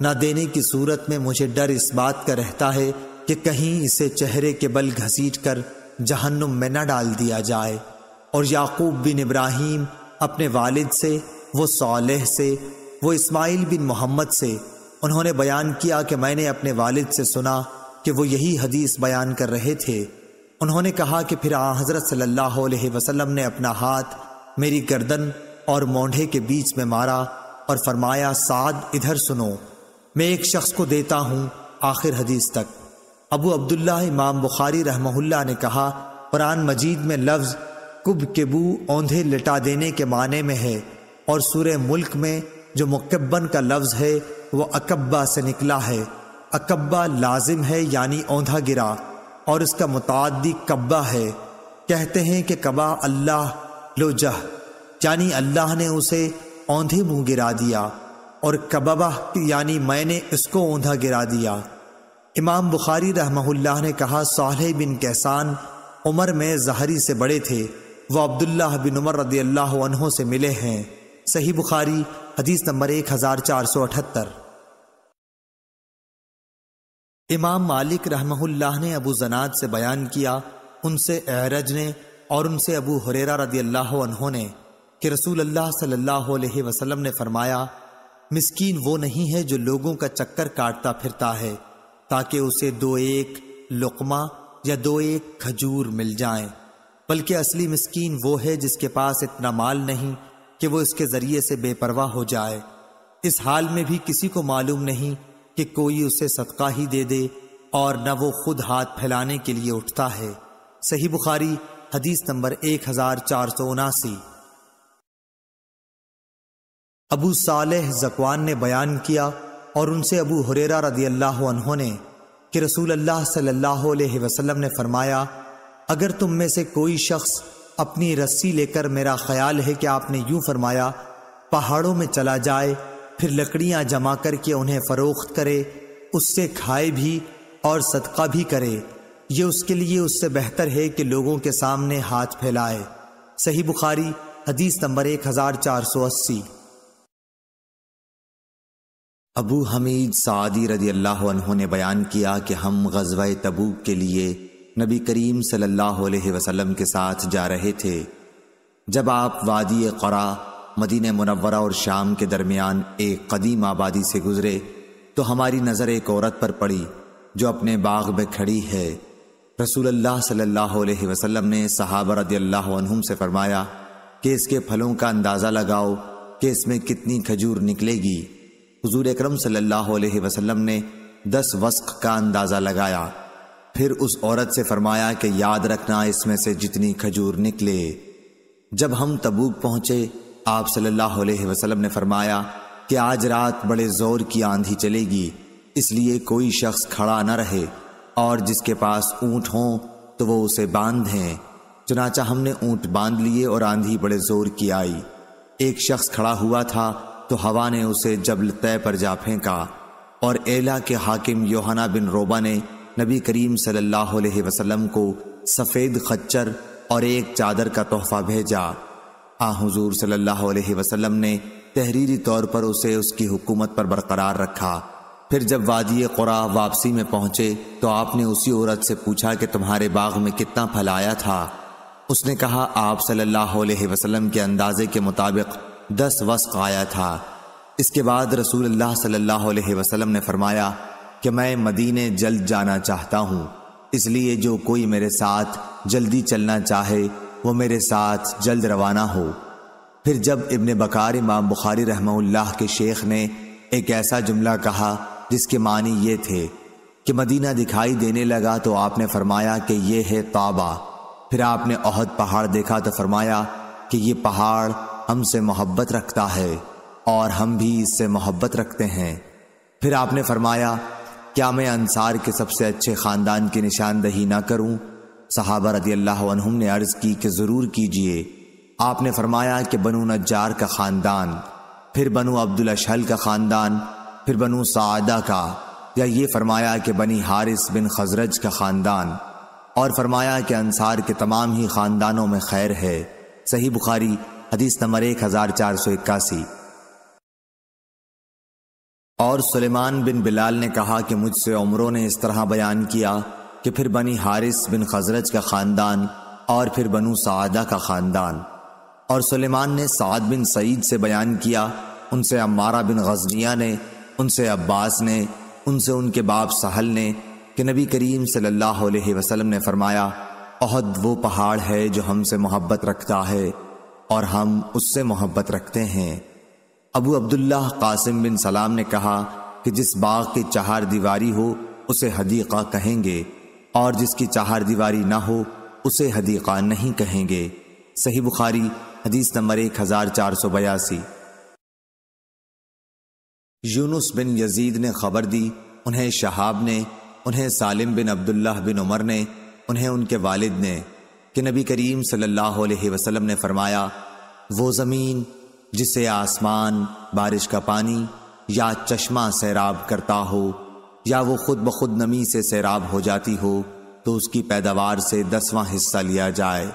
ना देने की सूरत में मुझे डर इस बात का रहता है कि कहीं इसे चेहरे के बल घसीट कर जहन्नुम में न डाल दिया जाए और याकूब बिन इब्राहिम अपने वालिद से वो सालेह से वो इस्माइल बिन मोहम्मद से उन्होंने बयान किया कि मैंने अपने वालिद से सुना कि वो यही हदीस बयान कर रहे थे उन्होंने कहा कि फिर आ हज़रत सल्लल्लाहु अलैहि वसल्लम ने अपना हाथ मेरी गर्दन और मोंढे के बीच में मारा और फरमाया साद इधर सुनो मैं एक शख्स को देता हूँ आखिर हदीस तक अबू अब्दुल्ला इमाम बुखारी रहमहुल्ला ने कहा कुरान मजीद में लफ्ज़ कुब केबू औंधे लिटा देने के माने में है और सूर मुल्क में जो मुकब्बन का लफ्ज़ है वह अकब्बा से निकला है अकब्बा लाजिम है यानी औंधा गिरा और इसका मुतदी कब्बा है कहते हैं कि कबा अल्लाह लोजह यानी अल्लाह ने उसे औंधे मुंह गिरा दिया और कबाबा यानी मैंने इसको औंधा गिरा दिया इमाम बुखारी रहमहुल्लाह ने कहा सालह बिन कैसान उमर में जहरी से बड़े थे वह अब्दुल्लाह बिन उमर रदी अल्लाह से मिले हैं सही बुखारी हदीस नंबर एक हज़ार चार सौ अठहत्तर इमाम मालिक रहमहुल्लाह ने अबू जनाद से बयान किया उनसे एरज ने और उनसे अबू हुरेरा रदी अल्लाह ने कि रसूल अल्लाह सल्लल्लाहु अलैहि वसल्लम ने फरमाया मिस्कीन वो नहीं है जो लोगों का चक्कर काटता फिरता है ताकि उसे दो एक लुकमा या दो एक खजूर मिल जाए बल्कि असली मिस्कीन वो है जिसके पास इतना माल नहीं कि वो इसके जरिए से बेपरवाह हो जाए इस हाल में भी किसी को मालूम नहीं कि कोई उसे सदका ही दे दे और न वो खुद हाथ फैलाने के लिए उठता है सही बुखारी हदीस नंबर एक हजार चार सौ उनासी अबू सालेह जकवान ने बयान किया और उनसे अबू हुरेरा रदी अल्लाह ने कि रसूल अल्लाह सल्लल्लाहु अलैहि वसल्लम ने फरमाया अगर तुम में से कोई शख्स अपनी रस्सी लेकर मेरा ख्याल है कि आपने यूं फरमाया पहाड़ों में चला जाए फिर लकड़ियां जमा करके उन्हें फ़रोख्त करे उससे खाए भी और सदका भी करे ये उसके लिए उससे बेहतर है कि लोगों के सामने हाथ फैलाए सही बुखारी हदीस नंबर एक हजार चार सौ अस्सी अबू हमीद सादी रजी अल्लाह ने बयान किया कि हम गजवा तबूक के लिए नबी करीम सल्लल्लाहु अलैहि वसल्लम के साथ जा रहे थे जब आप वादी क़रा मदीन मुनवरा और शाम के दरमियान एक कदीम आबादी से गुजरे तो हमारी नज़र एक औरत पर पड़ी जो अपने बाग में खड़ी है रसूलुल्लाह सल्लल्लाहु अलैहि वसल्लम ने सहाबा रदी अल्लाह से फरमाया कि इसके फलों का अंदाज़ा लगाओ कि इसमें कितनी खजूर निकलेगी हुजूर अकरम सल्लल्लाहु अलैहि वसल्लम ने दस वस्क का अंदाज़ा लगाया फिर उस औरत से फरमाया कि याद रखना इसमें से जितनी खजूर निकले जब हम तबूक पहुंचे आप सल्लल्लाहु अलैहि वसल्लम ने फरमाया कि आज रात बड़े ज़ोर की आंधी चलेगी इसलिए कोई शख्स खड़ा न रहे और जिसके पास ऊँट हो तो वो उसे बांधें चुनाचा हमने ऊँट बांध लिए और आंधी बड़े ज़ोर की आई एक शख्स खड़ा हुआ था तो हवा ने उसे जबल तय पर जा फेंका और एला के हाकिम योहाना बिन रोबा ने नबी करीम सल्लल्लाहु अलैहि वसल्लम को सफ़ेद खच्चर और एक चादर का तोहफा भेजा आ हजूर सल्लल्लाहु अलैहि वसल्लम ने तहरीरी तौर पर उसे उसकी हुकूमत पर बरकरार रखा फिर जब वादी कुरा वापसी में पहुंचे तो आपने उसी औरत से पूछा कि तुम्हारे बाग में कितना फल आया था उसने कहा आप सल्लल्लाहु अलैहि वसल्लम के अंदाजे के मुताबिक दस वस्क आया था इसके बाद रसूल सल्लल्लाहु अलैहि वसल्लम ने फरमाया कि मैं मदीने जल्द जाना चाहता हूँ इसलिए जो कोई मेरे साथ जल्दी चलना चाहे वो मेरे साथ जल्द रवाना हो फिर जब इबन बकार इमाम बुखारी रहमल्ला के शेख ने एक ऐसा जुमला कहा जिसके मानी ये थे कि मदीना दिखाई देने लगा तो आपने फरमाया कि ये है ताबा फिर आपने अहद पहाड़ देखा तो फरमाया कि ये पहाड़ हमसे मोहब्बत रखता है और हम भी इससे मोहब्बत रखते हैं फिर आपने फरमाया क्या मैं अंसार के सबसे अच्छे ख़ानदान की निशानदही ना करूं सहाबा रदी अल्लाह ने अर्ज़ की कि ज़रूर कीजिए आपने फरमाया कि बनु नजार का ख़ानदान फिर बनु अब्दुल अशहल का ख़ानदान फिर बनु सादा का या ये फरमाया कि बनी हारिस बिन खजरज का ख़ानदान और फरमाया कि अंसार के तमाम ही ख़ानदानों में खैर है सही बुखारी हदीस नंबर एक हजार चार सौ इक्यासी और सुलेमान बिन बिलाल ने कहा कि मुझसे उमरों ने इस तरह बयान किया कि फिर बनी हारिस बिन खजरज का ख़ानदान और फिर बनु सादा का ख़ानदान और सुलेमान ने साद बिन सईद से बयान किया उनसे अम्मारा बिन गजनिया ने उनसे अब्बास ने उनसे उनके बाप सहल ने कि नबी करीम सल्लल्लाहु अलैहि वसल्लम ने फरमाया अहद वो पहाड़ है जो हमसे मोहब्बत रखता है और हम उससे मोहब्बत रखते हैं अबू अब्दुल्लाह कासिम बिन सलाम ने कहा कि जिस बाग की चार दीवारी हो उसे हदीक़ा कहेंगे और जिसकी चार दीवारी ना हो उसे हदीक़ा नहीं कहेंगे सही बुखारी हदीस नंबर एक हज़ार चार सौ बयासी यूनुस बिन यजीद ने खबर दी उन्हें शहाब ने उन्हें सालिम बिन अब्दुल्लाह बिन उमर ने उन्हें उनके वालिद ने कि नबी करीम सल्लल्लाहु अलैहि वसल्लम ने फरमाया वो ज़मीन जिसे आसमान बारिश का पानी या चश्मा सैराब करता हो या वो खुद ब खुद नमी से सैराब हो जाती हो तो उसकी पैदावार से दसवां हिस्सा लिया जाए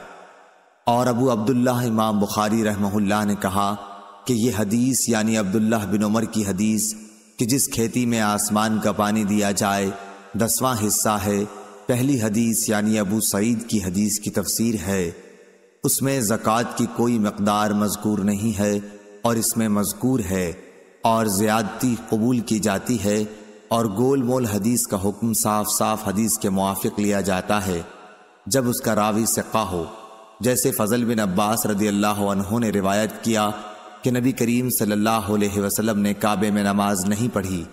और अबू अब्दुल्ला इमाम बुखारी रहमहुल्ला ने कहा कि यह हदीस यानी अब्दुल्ला बिन उमर की हदीस कि जिस खेती में आसमान का पानी दिया जाए दसवां हिस्सा है पहली हदीस यानी अबू सईद की हदीस की तफसीर है उसमें जक़ात की कोई मकदार मजकूर नहीं है और इसमें मजकूर है और ज़्यादती कबूल की जाती है और गोल मोल हदीस का हुक्म साफ साफ हदीस के मुआफ़ लिया जाता है जब उसका रावी सिक्का हो जैसे फजल बिन अब्बास रदी अल्लाह ने रिवायत किया कि नबी करीम सल्लल्लाहु अलैहि वसल्लम ने काबे में नमाज नहीं पढ़ी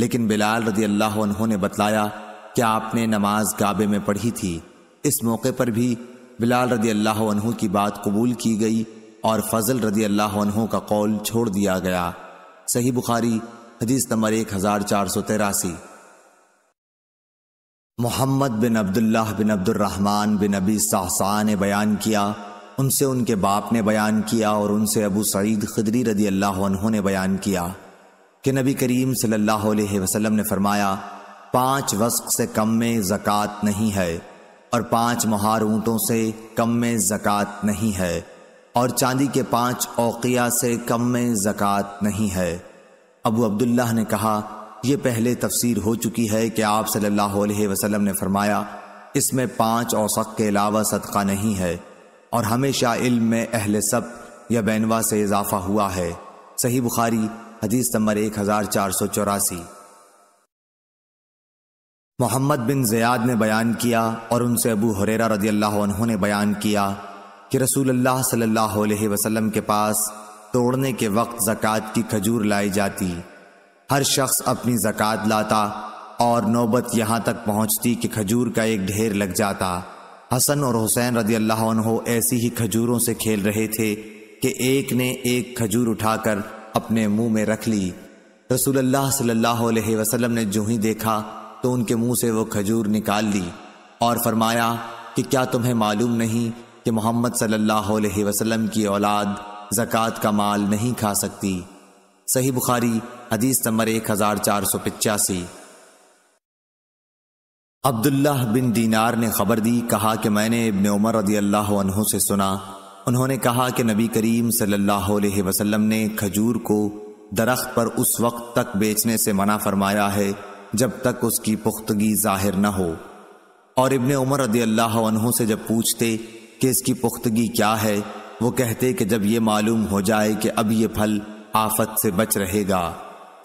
लेकिन बिलाल रदी अल्लाह ने बतलाया क्या आपने नमाज गाबे में पढ़ी थी इस मौके पर भी बिलाल रदी अल्लाह की बात कबूल की गई और फजल रदी अल्लाह का कौल छोड़ दिया गया सही बुखारी हदीस नंबर एक हज़ार चार सौ तेरासी मोहम्मद बिन अब्दुल्ला बिन अब्दुलरहमान बिन अबी साहसा ने बयान किया उनसे उनके बाप ने बयान किया और उनसे अबू सईद खदरी रदी अल्लाह ने बयान किया कि नबी करीम सल्लल्लाहु अलैहि वसल्लम ने फरमाया पांच वस्क से कम में जक़ात नहीं है और पांच महार ऊँटों से कम में जक़ात नहीं है और चांदी के पांच औकिया से कम में जक़ात नहीं है अबू अब्दुल्ला ने कहा यह पहले तफसीर हो चुकी है कि आप सल्लल्लाहु अलैहि वसल्लम ने फरमाया इसमें पांच औसक के अलावा सदका नहीं है और हमेशा इल्म में अहल सब या बैनवा से इजाफा हुआ है सही बुखारी हदीस नंबर एक हज़ार चार सौ चौरासी मोहम्मद बिन ज़याद ने बयान किया और उनसे अबू हुरेरा रजी अल्लाह ने बयान किया कि रसूल अल्लाह सल्लल्लाहु अलैहि वसल्लम के पास तोड़ने के वक्त ज़क़़त की खजूर लाई जाती हर शख्स अपनी ज़क़़त लाता और नौबत यहाँ तक पहुँचती कि खजूर का एक ढेर लग जाता हसन और हुसैन रजी अल्लाह ऐसी ही खजूरों से खेल रहे थे कि एक ने एक खजूर उठाकर अपने मुंह में रख ली रसूलुल्लाह सल्लल्लाहु अलैहि वसल्लम ने जो ही देखा तो उनके मुंह से वो खजूर निकाल ली और फरमाया कि क्या तुम्हें मालूम नहीं कि मोहम्मद सल्लल्लाहु अलैहि वसल्लम की औलाद ज़क़़त का माल नहीं खा सकती सही बुखारी हदीस नंबर एक हज़ार चार सौ पिचासी अब्दुल्ला बिन दीनार ने खबर दी कहा कि मैंने इबन उमर रदी अल्लाह से सुना उन्होंने कहा कि नबी करीम सल्लल्लाहु अलैहि वसल्लम ने खजूर को दरख्त पर उस वक्त तक बेचने से मना फरमाया है जब तक उसकी पुख्तगी जाहिर न हो और इबन उमर रदी अल्लाह से जब पूछते कि इसकी पुख्तगी क्या है वो कहते कि जब ये मालूम हो जाए कि अब ये फल आफत से बच रहेगा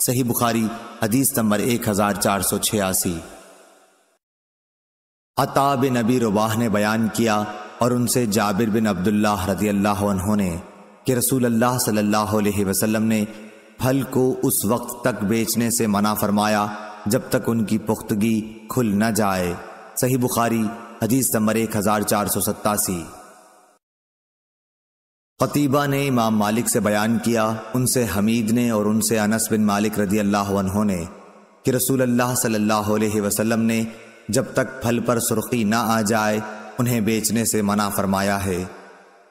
सही बुखारी हदीस नंबर एक हजार चार सौ छियासी अताब नबी रुबाह ने बयान किया और उनसे जाबिर बिन अब्दुल्ला रदी अल्लाह ने कि रसूल अल्लाह सल्लल्लाहु अलैहि वसल्लम ने फल को उस वक्त तक बेचने से मना फरमाया जब तक उनकी पुख्तगी खुल न जाए सही बुखारी हदीस नंबर एक हजार चार सौ सत्तासी खतीबा ने इमाम मालिक से बयान किया उनसे हमीद ने और उनसे अनस बिन मालिक रदी अल्लाह ने कि रसूल अल्लाह सल्लल्लाहु अलैहि वसल्लम ने जब तक फल पर सुर्खी ना आ जाए उन्हें बेचने से मना फरमाया है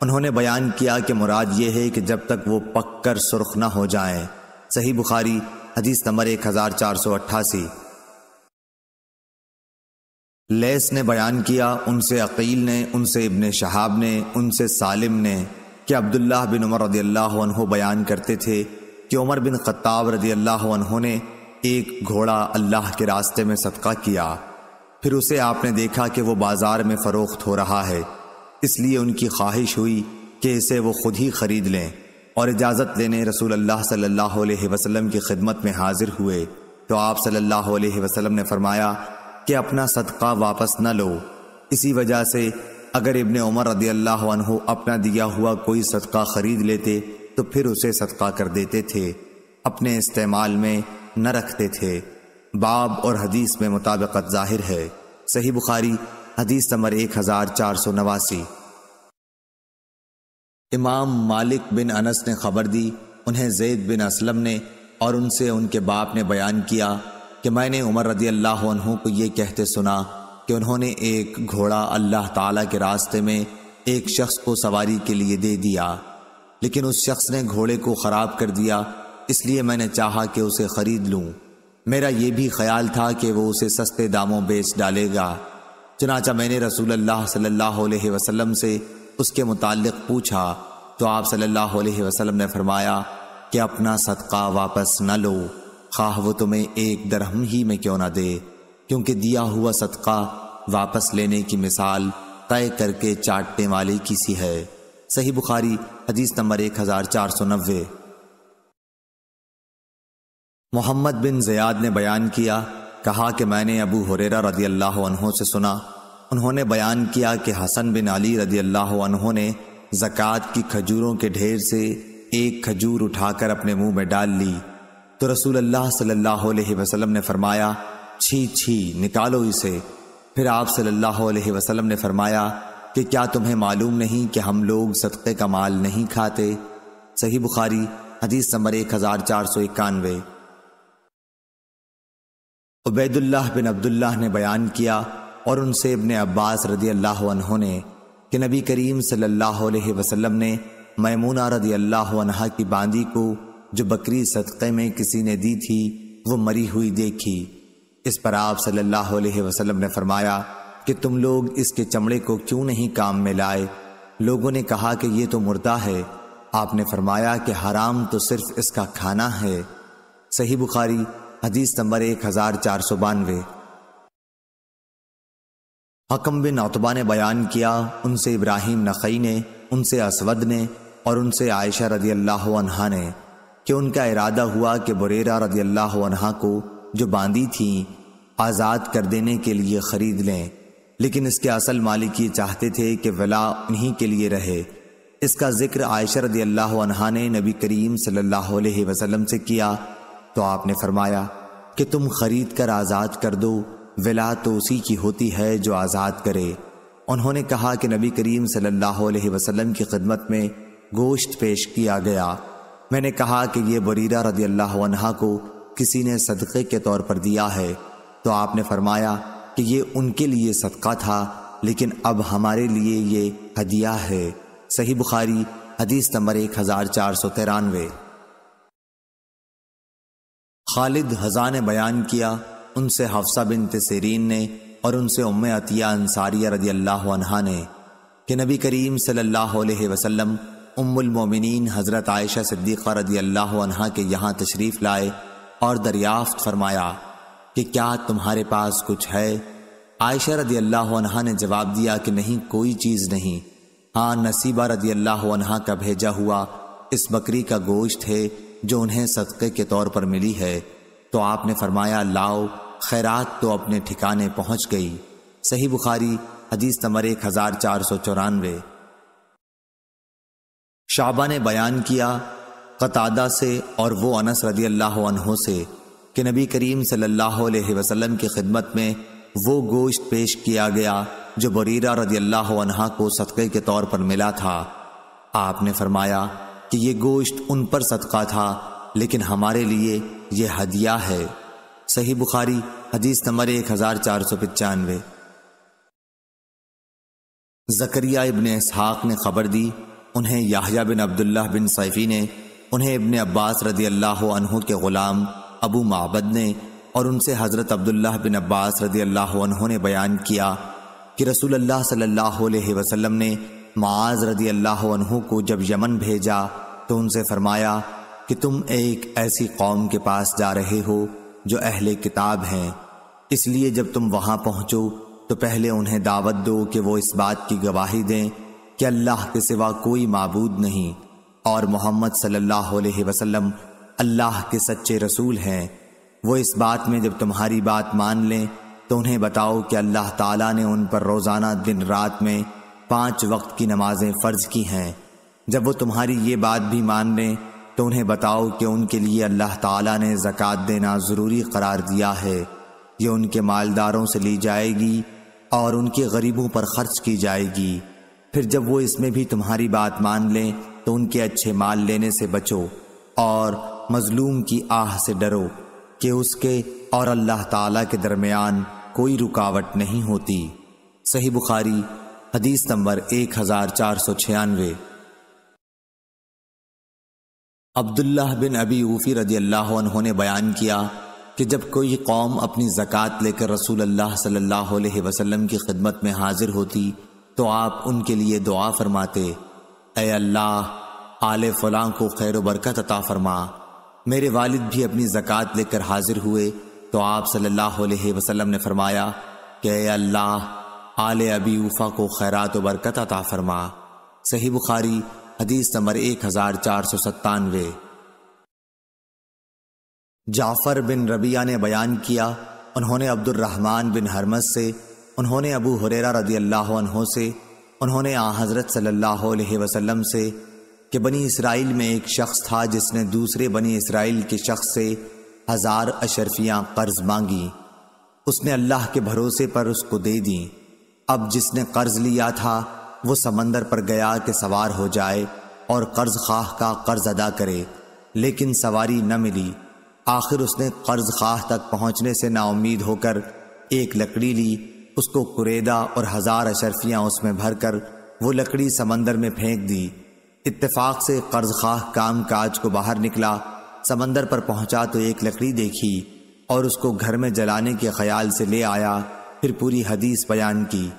उन्होंने बयान किया कि मुराद ये है कि जब तक वो पक कर सुर्ख ना हो जाए सही बुखारी हदीस नंबर एक हजार चार सौ अट्ठासी लेस ने बयान किया उनसे अकील ने उनसे इबन शहाब ने उनसे सालिम ने कि अब्दुल्लाह बिन उमर रदी अल्लाह बयान करते थे कि उमर बिन खत्ताब रदी अल्लाह ने एक घोड़ा अल्लाह के रास्ते में सदका किया फिर उसे आपने देखा कि वो बाज़ार में फ़रोख्त हो रहा है इसलिए उनकी ख्वाहिश हुई कि इसे वो खुद ही ख़रीद लें और इजाज़त लेने रसूल अल्लाह सल्लल्लाहु अलैहि वसल्लम की खिदमत में हाजिर हुए तो आप सल्लल्लाहु अलैहि वसल्लम ने फरमाया कि अपना सदका वापस न लो इसी वजह से अगर इबन उमर रदी अल्लाह अपना दिया हुआ कोई सदका ख़रीद लेते तो फिर उसे सदका कर देते थे अपने इस्तेमाल में न रखते थे बाब और हदीस में मुताबकत जाहिर है सही बुखारी हदीस नंबर एक हज़ार चार सौ नवासी इमाम मालिक बिन अनस ने खबर दी उन्हें जैद बिन असलम ने और उनसे उनके बाप ने बयान किया कि मैंने उमर रदी अल्लाह को ये कहते सुना कि उन्होंने एक घोड़ा अल्लाह ताला के रास्ते में एक शख्स को सवारी के लिए दे दिया लेकिन उस शख्स ने घोड़े को ख़राब कर दिया इसलिए मैंने चाहा कि उसे ख़रीद लूँ मेरा ये भी ख्याल था कि वो उसे सस्ते दामों बेच डालेगा चनाचा मैंने रसूल अल्लाह सल्ला वसलम से उसके मुतल पूछा तो आप सल्लल्लाहु अलैहि वसल्लम ने फरमाया कि अपना सदका वापस न लो खाह वो तुम्हें एक दरहम ही में क्यों ना दे क्योंकि दिया हुआ सदका वापस लेने की मिसाल तय करके चाटने वाले की सी है सही बुखारी हदीस नंबर एक हजार चार सौ नब्बे मोहम्मद बिन जयाद ने बयान किया कहा कि मैंने अबू हुरेरा रदी अल्लाह से सुना उन्होंने बयान किया कि हसन बिन अली रदी अल्लाह ने जक़ात की खजूरों के ढेर से एक खजूर उठाकर अपने मुंह में डाल ली तो रसूल अल्लाह सल्लल्लाहु अलैहि वसल्लम ने फरमाया छी छी निकालो इसे फिर आप सल्लल्लाहु अलैहि वसल्लम ने फरमाया कि क्या तुम्हें मालूम नहीं कि हम लोग सदक़े का माल नहीं खाते सही बुखारी हदीस नंबर एक हज़ार चार सौ इक्यानवे उबैदुल्लाह बिन अब्दुल्लाह ने बयान किया और उनसे इबन अब्बास रदी अल्लाह ने कि नबी करीम सल्लल्लाहु अलैहि वसल्लम ने मैमूना रदी अल्लाह की बांदी को जो बकरी सदक़े में किसी ने दी थी वो मरी हुई देखी इस पर आप सल्लल्लाहु अलैहि वसल्लम ने फरमाया कि तुम लोग इसके चमड़े को क्यों नहीं काम में लाए लोगों ने कहा कि ये तो मुर्दा है आपने फरमाया कि हराम तो सिर्फ इसका खाना है सही बुखारी हदीस नंबर एक हज़ार चार सौ बानवे हकम बिन अतबा ने बयान किया उनसे इब्राहिम नकई ने उनसे असवद ने और उनसे आयशा रदी अल्लाह ने कि उनका इरादा हुआ कि बुरेरा रदी अल्लाह को जो बांधी थी आज़ाद कर देने के लिए ख़रीद लें लेकिन इसके असल मालिक ये चाहते थे कि वला उन्हीं के लिए रहे इसका जिक्र आयशा रदी अल्लाह ने नबी करीम सल्लल्लाहु अलैहि वसल्लम से किया तो आपने फरमाया कि तुम खरीद कर आज़ाद कर दो विला तो उसी की होती है जो आज़ाद करे उन्होंने कहा कि नबी करीम सल्लल्लाहु अलैहि वसल्लम की खिदमत में गोश्त पेश किया गया मैंने कहा कि यह बरीरा रदी अल्लाह को किसी ने सदक़े के तौर पर दिया है तो आपने फरमाया कि ये उनके लिए सदका था लेकिन अब हमारे लिए ये हदिया है सही बुखारी हदीस नंबर एक हज़ार चार सौ तिरानवे खालिद हज़ा ने बयान किया उनसे हफ्सा बिन तसरीन ने और उनसे उम अतिया अंसारिया रजी अल्लाह अनहा ने कि नबी करीम सल्लल्लाहु अलैहि वसल्लम उम्मुल मोमिनीन हज़रत आयशा सिद्दीक़ा रजी अल्लाह अनहा के यहाँ तशरीफ़ लाए और दरियाफ्त फरमाया कि क्या तुम्हारे पास कुछ है आयशा रदी अल्लाह अनहा ने जवाब दिया कि नहीं कोई चीज़ नहीं हाँ नसीबा रदी अल्लाह अनहा का भेजा हुआ इस बकरी का गोश्त है जो उन्हें सदक़े के तौर पर मिली है तो आपने फरमाया लाओ खैरात तो अपने ठिकाने पहुंच गई सही बुखारी हदीस नंबर एक हजार चार सौ चौरानवे शाबा ने बयान किया कतादा से और वो अनस रदी अल्लाह से कि नबी करीम सल्लल्लाहु अलैहि वसल्लम की खिदमत में वो गोश्त पेश किया गया जो बरीरा रदी अल्लाह को सदक़े के तौर पर मिला था आपने फरमाया कि ये गोश्त उन पर सदका था लेकिन हमारे लिए ये हदिया है सही बुखारी हदीस नंबर एक हज़ार चार सौ पचानवे जकरिया इबन इसहाक ने खबर दी उन्हें याहिया बिन अब्दुल्ला बिन सैफ़ी ने उन्हें इबन अब्बास रदी अल्लाह अनहु के ग़ुलाम अबू महबद ने और उनसे हज़रत अब्दुल्ला बिन अब्बास रदी अल्लाह अनहु ने बयान किया कि रसूल अल्लाह सल्लल्लाहु अलैहि वसल्लम ने माज रदी अल्लाह अनहु को जब यमन भेजा तो उनसे फरमाया कि तुम एक ऐसी कौम के पास जा रहे हो जो अहले किताब हैं इसलिए जब तुम वहां पहुंचो तो पहले उन्हें दावत दो कि वो इस बात की गवाही दें कि अल्लाह के सिवा कोई मबूद नहीं और मोहम्मद सल्लल्लाहु अलैहि वसल्लम अल्लाह के सच्चे रसूल हैं वो इस बात में जब तुम्हारी बात मान लें तो उन्हें बताओ कि अल्लाह ताला ने उन पर रोज़ाना दिन रात में पांच वक्त की नमाजें फ़र्ज की हैं जब वो तुम्हारी ये बात भी मान लें तो उन्हें बताओ कि उनके लिए अल्लाह ताला ने जक़ात देना ज़रूरी करार दिया है ये उनके मालदारों से ली जाएगी और उनके गरीबों पर खर्च की जाएगी फिर जब वो इसमें भी तुम्हारी बात मान लें तो उनके अच्छे माल लेने से बचो और मजलूम की आह से डरो कि उसके और अल्लाह ताला के दरमियान कोई रुकावट नहीं होती सही बुखारी हदीस नंबर एक हज़ार चार सौ छियानवे अब्दुल्लाह बिन अबी ऊफ़ी रजी अल्लाह ने बयान किया कि जब कोई कौम अपनी ज़क़़त लेकर रसूल अल्लाह सल्लल्लाहु अलैहि वसल्लम की खिदमत में हाजिर होती तो आप उनके लिए दुआ फरमाते ए अल्लाह आले फ़लाँ को खैर बरकत अता फरमा मेरे वालिद भी अपनी ज़क़़त लेकर हाजिर हुए तो आप सल्लल्लाहु अलैहि वसल्लम ने फरमाया कि ए अल्लाह आले अबी ऊफ़ा को खैरात बरकत अता फरमा सही बुखारी हदीस नंबर एक हजार चार सौ सत्तानवे जाफर बिन रबिया ने बयान किया उन्होंने अब्दुलरहमान बिन हरमस से उन्होंने अबू हुरेरा रदी अल्लाह से उन्होंने आ हज़रत सल्लल्लाहु अलैहि वसल्लम से कि बनी इसराइल में एक शख्स था जिसने दूसरे बनी इसराइल के शख्स से हज़ार अशरफियाँ कर्ज मांगी उसने अल्लाह के भरोसे पर उसको दे दी अब जिसने कर्ज लिया था वो समंदर पर गया के सवार हो जाए और कर्ज खाह का कर्ज अदा करे लेकिन सवारी न मिली आखिर उसने कर्ज खाह तक पहुंचने से नाउमीद होकर एक लकड़ी ली उसको कुरेदा और हजार अशरफियां उसमें भरकर वो लकड़ी समंदर में फेंक दी इत्तेफाक से कर्ज खाह काम काज को बाहर निकला समंदर पर पहुंचा तो एक लकड़ी देखी और उसको घर में जलाने के ख्याल से ले आया फिर पूरी हदीस बयान की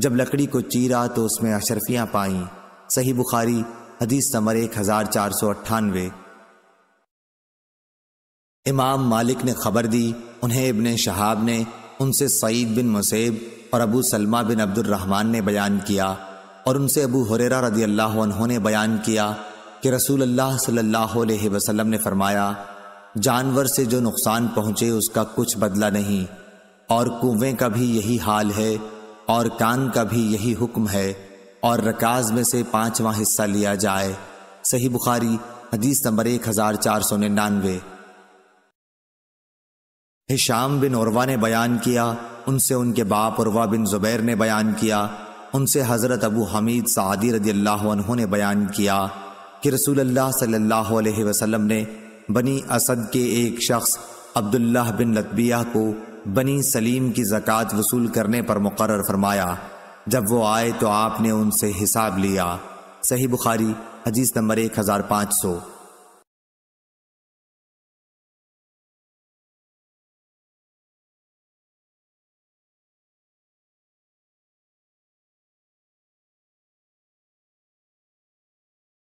जब लकड़ी को चीरा तो उसमें अशरफियाँ पाईं सही बुखारी हदीस नंबर एक हज़ार चार सौ अट्ठानवे इमाम मालिक ने खबर दी उन्हें इबन शहाब ने उनसे सईद बिन मुसेब और अबू सलमा बिन अब्दुलरहमान ने बयान किया और उनसे अबू हुरेरा रदी अल्लाह ने बयान किया कि रसूल अल्लाह सल्लल्लाहु अलैहि वसल्लम ने फरमाया जानवर से जो नुकसान पहुंचे उसका कुछ बदला नहीं और कुएँ का भी यही हाल है और कान का भी यही हुक्म है और रकाज में से पांचवा हिस्सा लिया जाए सही बुखारी हदीस नंबर एक हजार चार सौ निन्यानवे हिशाम बिन उर्वा ने बयान किया उनसे उनके बाप उर्वा बिन जुबैर ने बयान किया उनसे हज़रत अबू हमीद सादी रदी अल्लाह ने बयान किया कि रसूल अल्लाह सल्लल्लाहु अलैहि वसल्लम ने बनी असद के एक शख्स अब्दुल्लाह बिन लतबिया को बनी सलीम की जक़ात वसूल करने पर मुकर फरमाया जब वो आए तो आपने उनसे हिसाब लिया सही बुखारी हजीज़ नंबर एक हज़ार पाँच सौ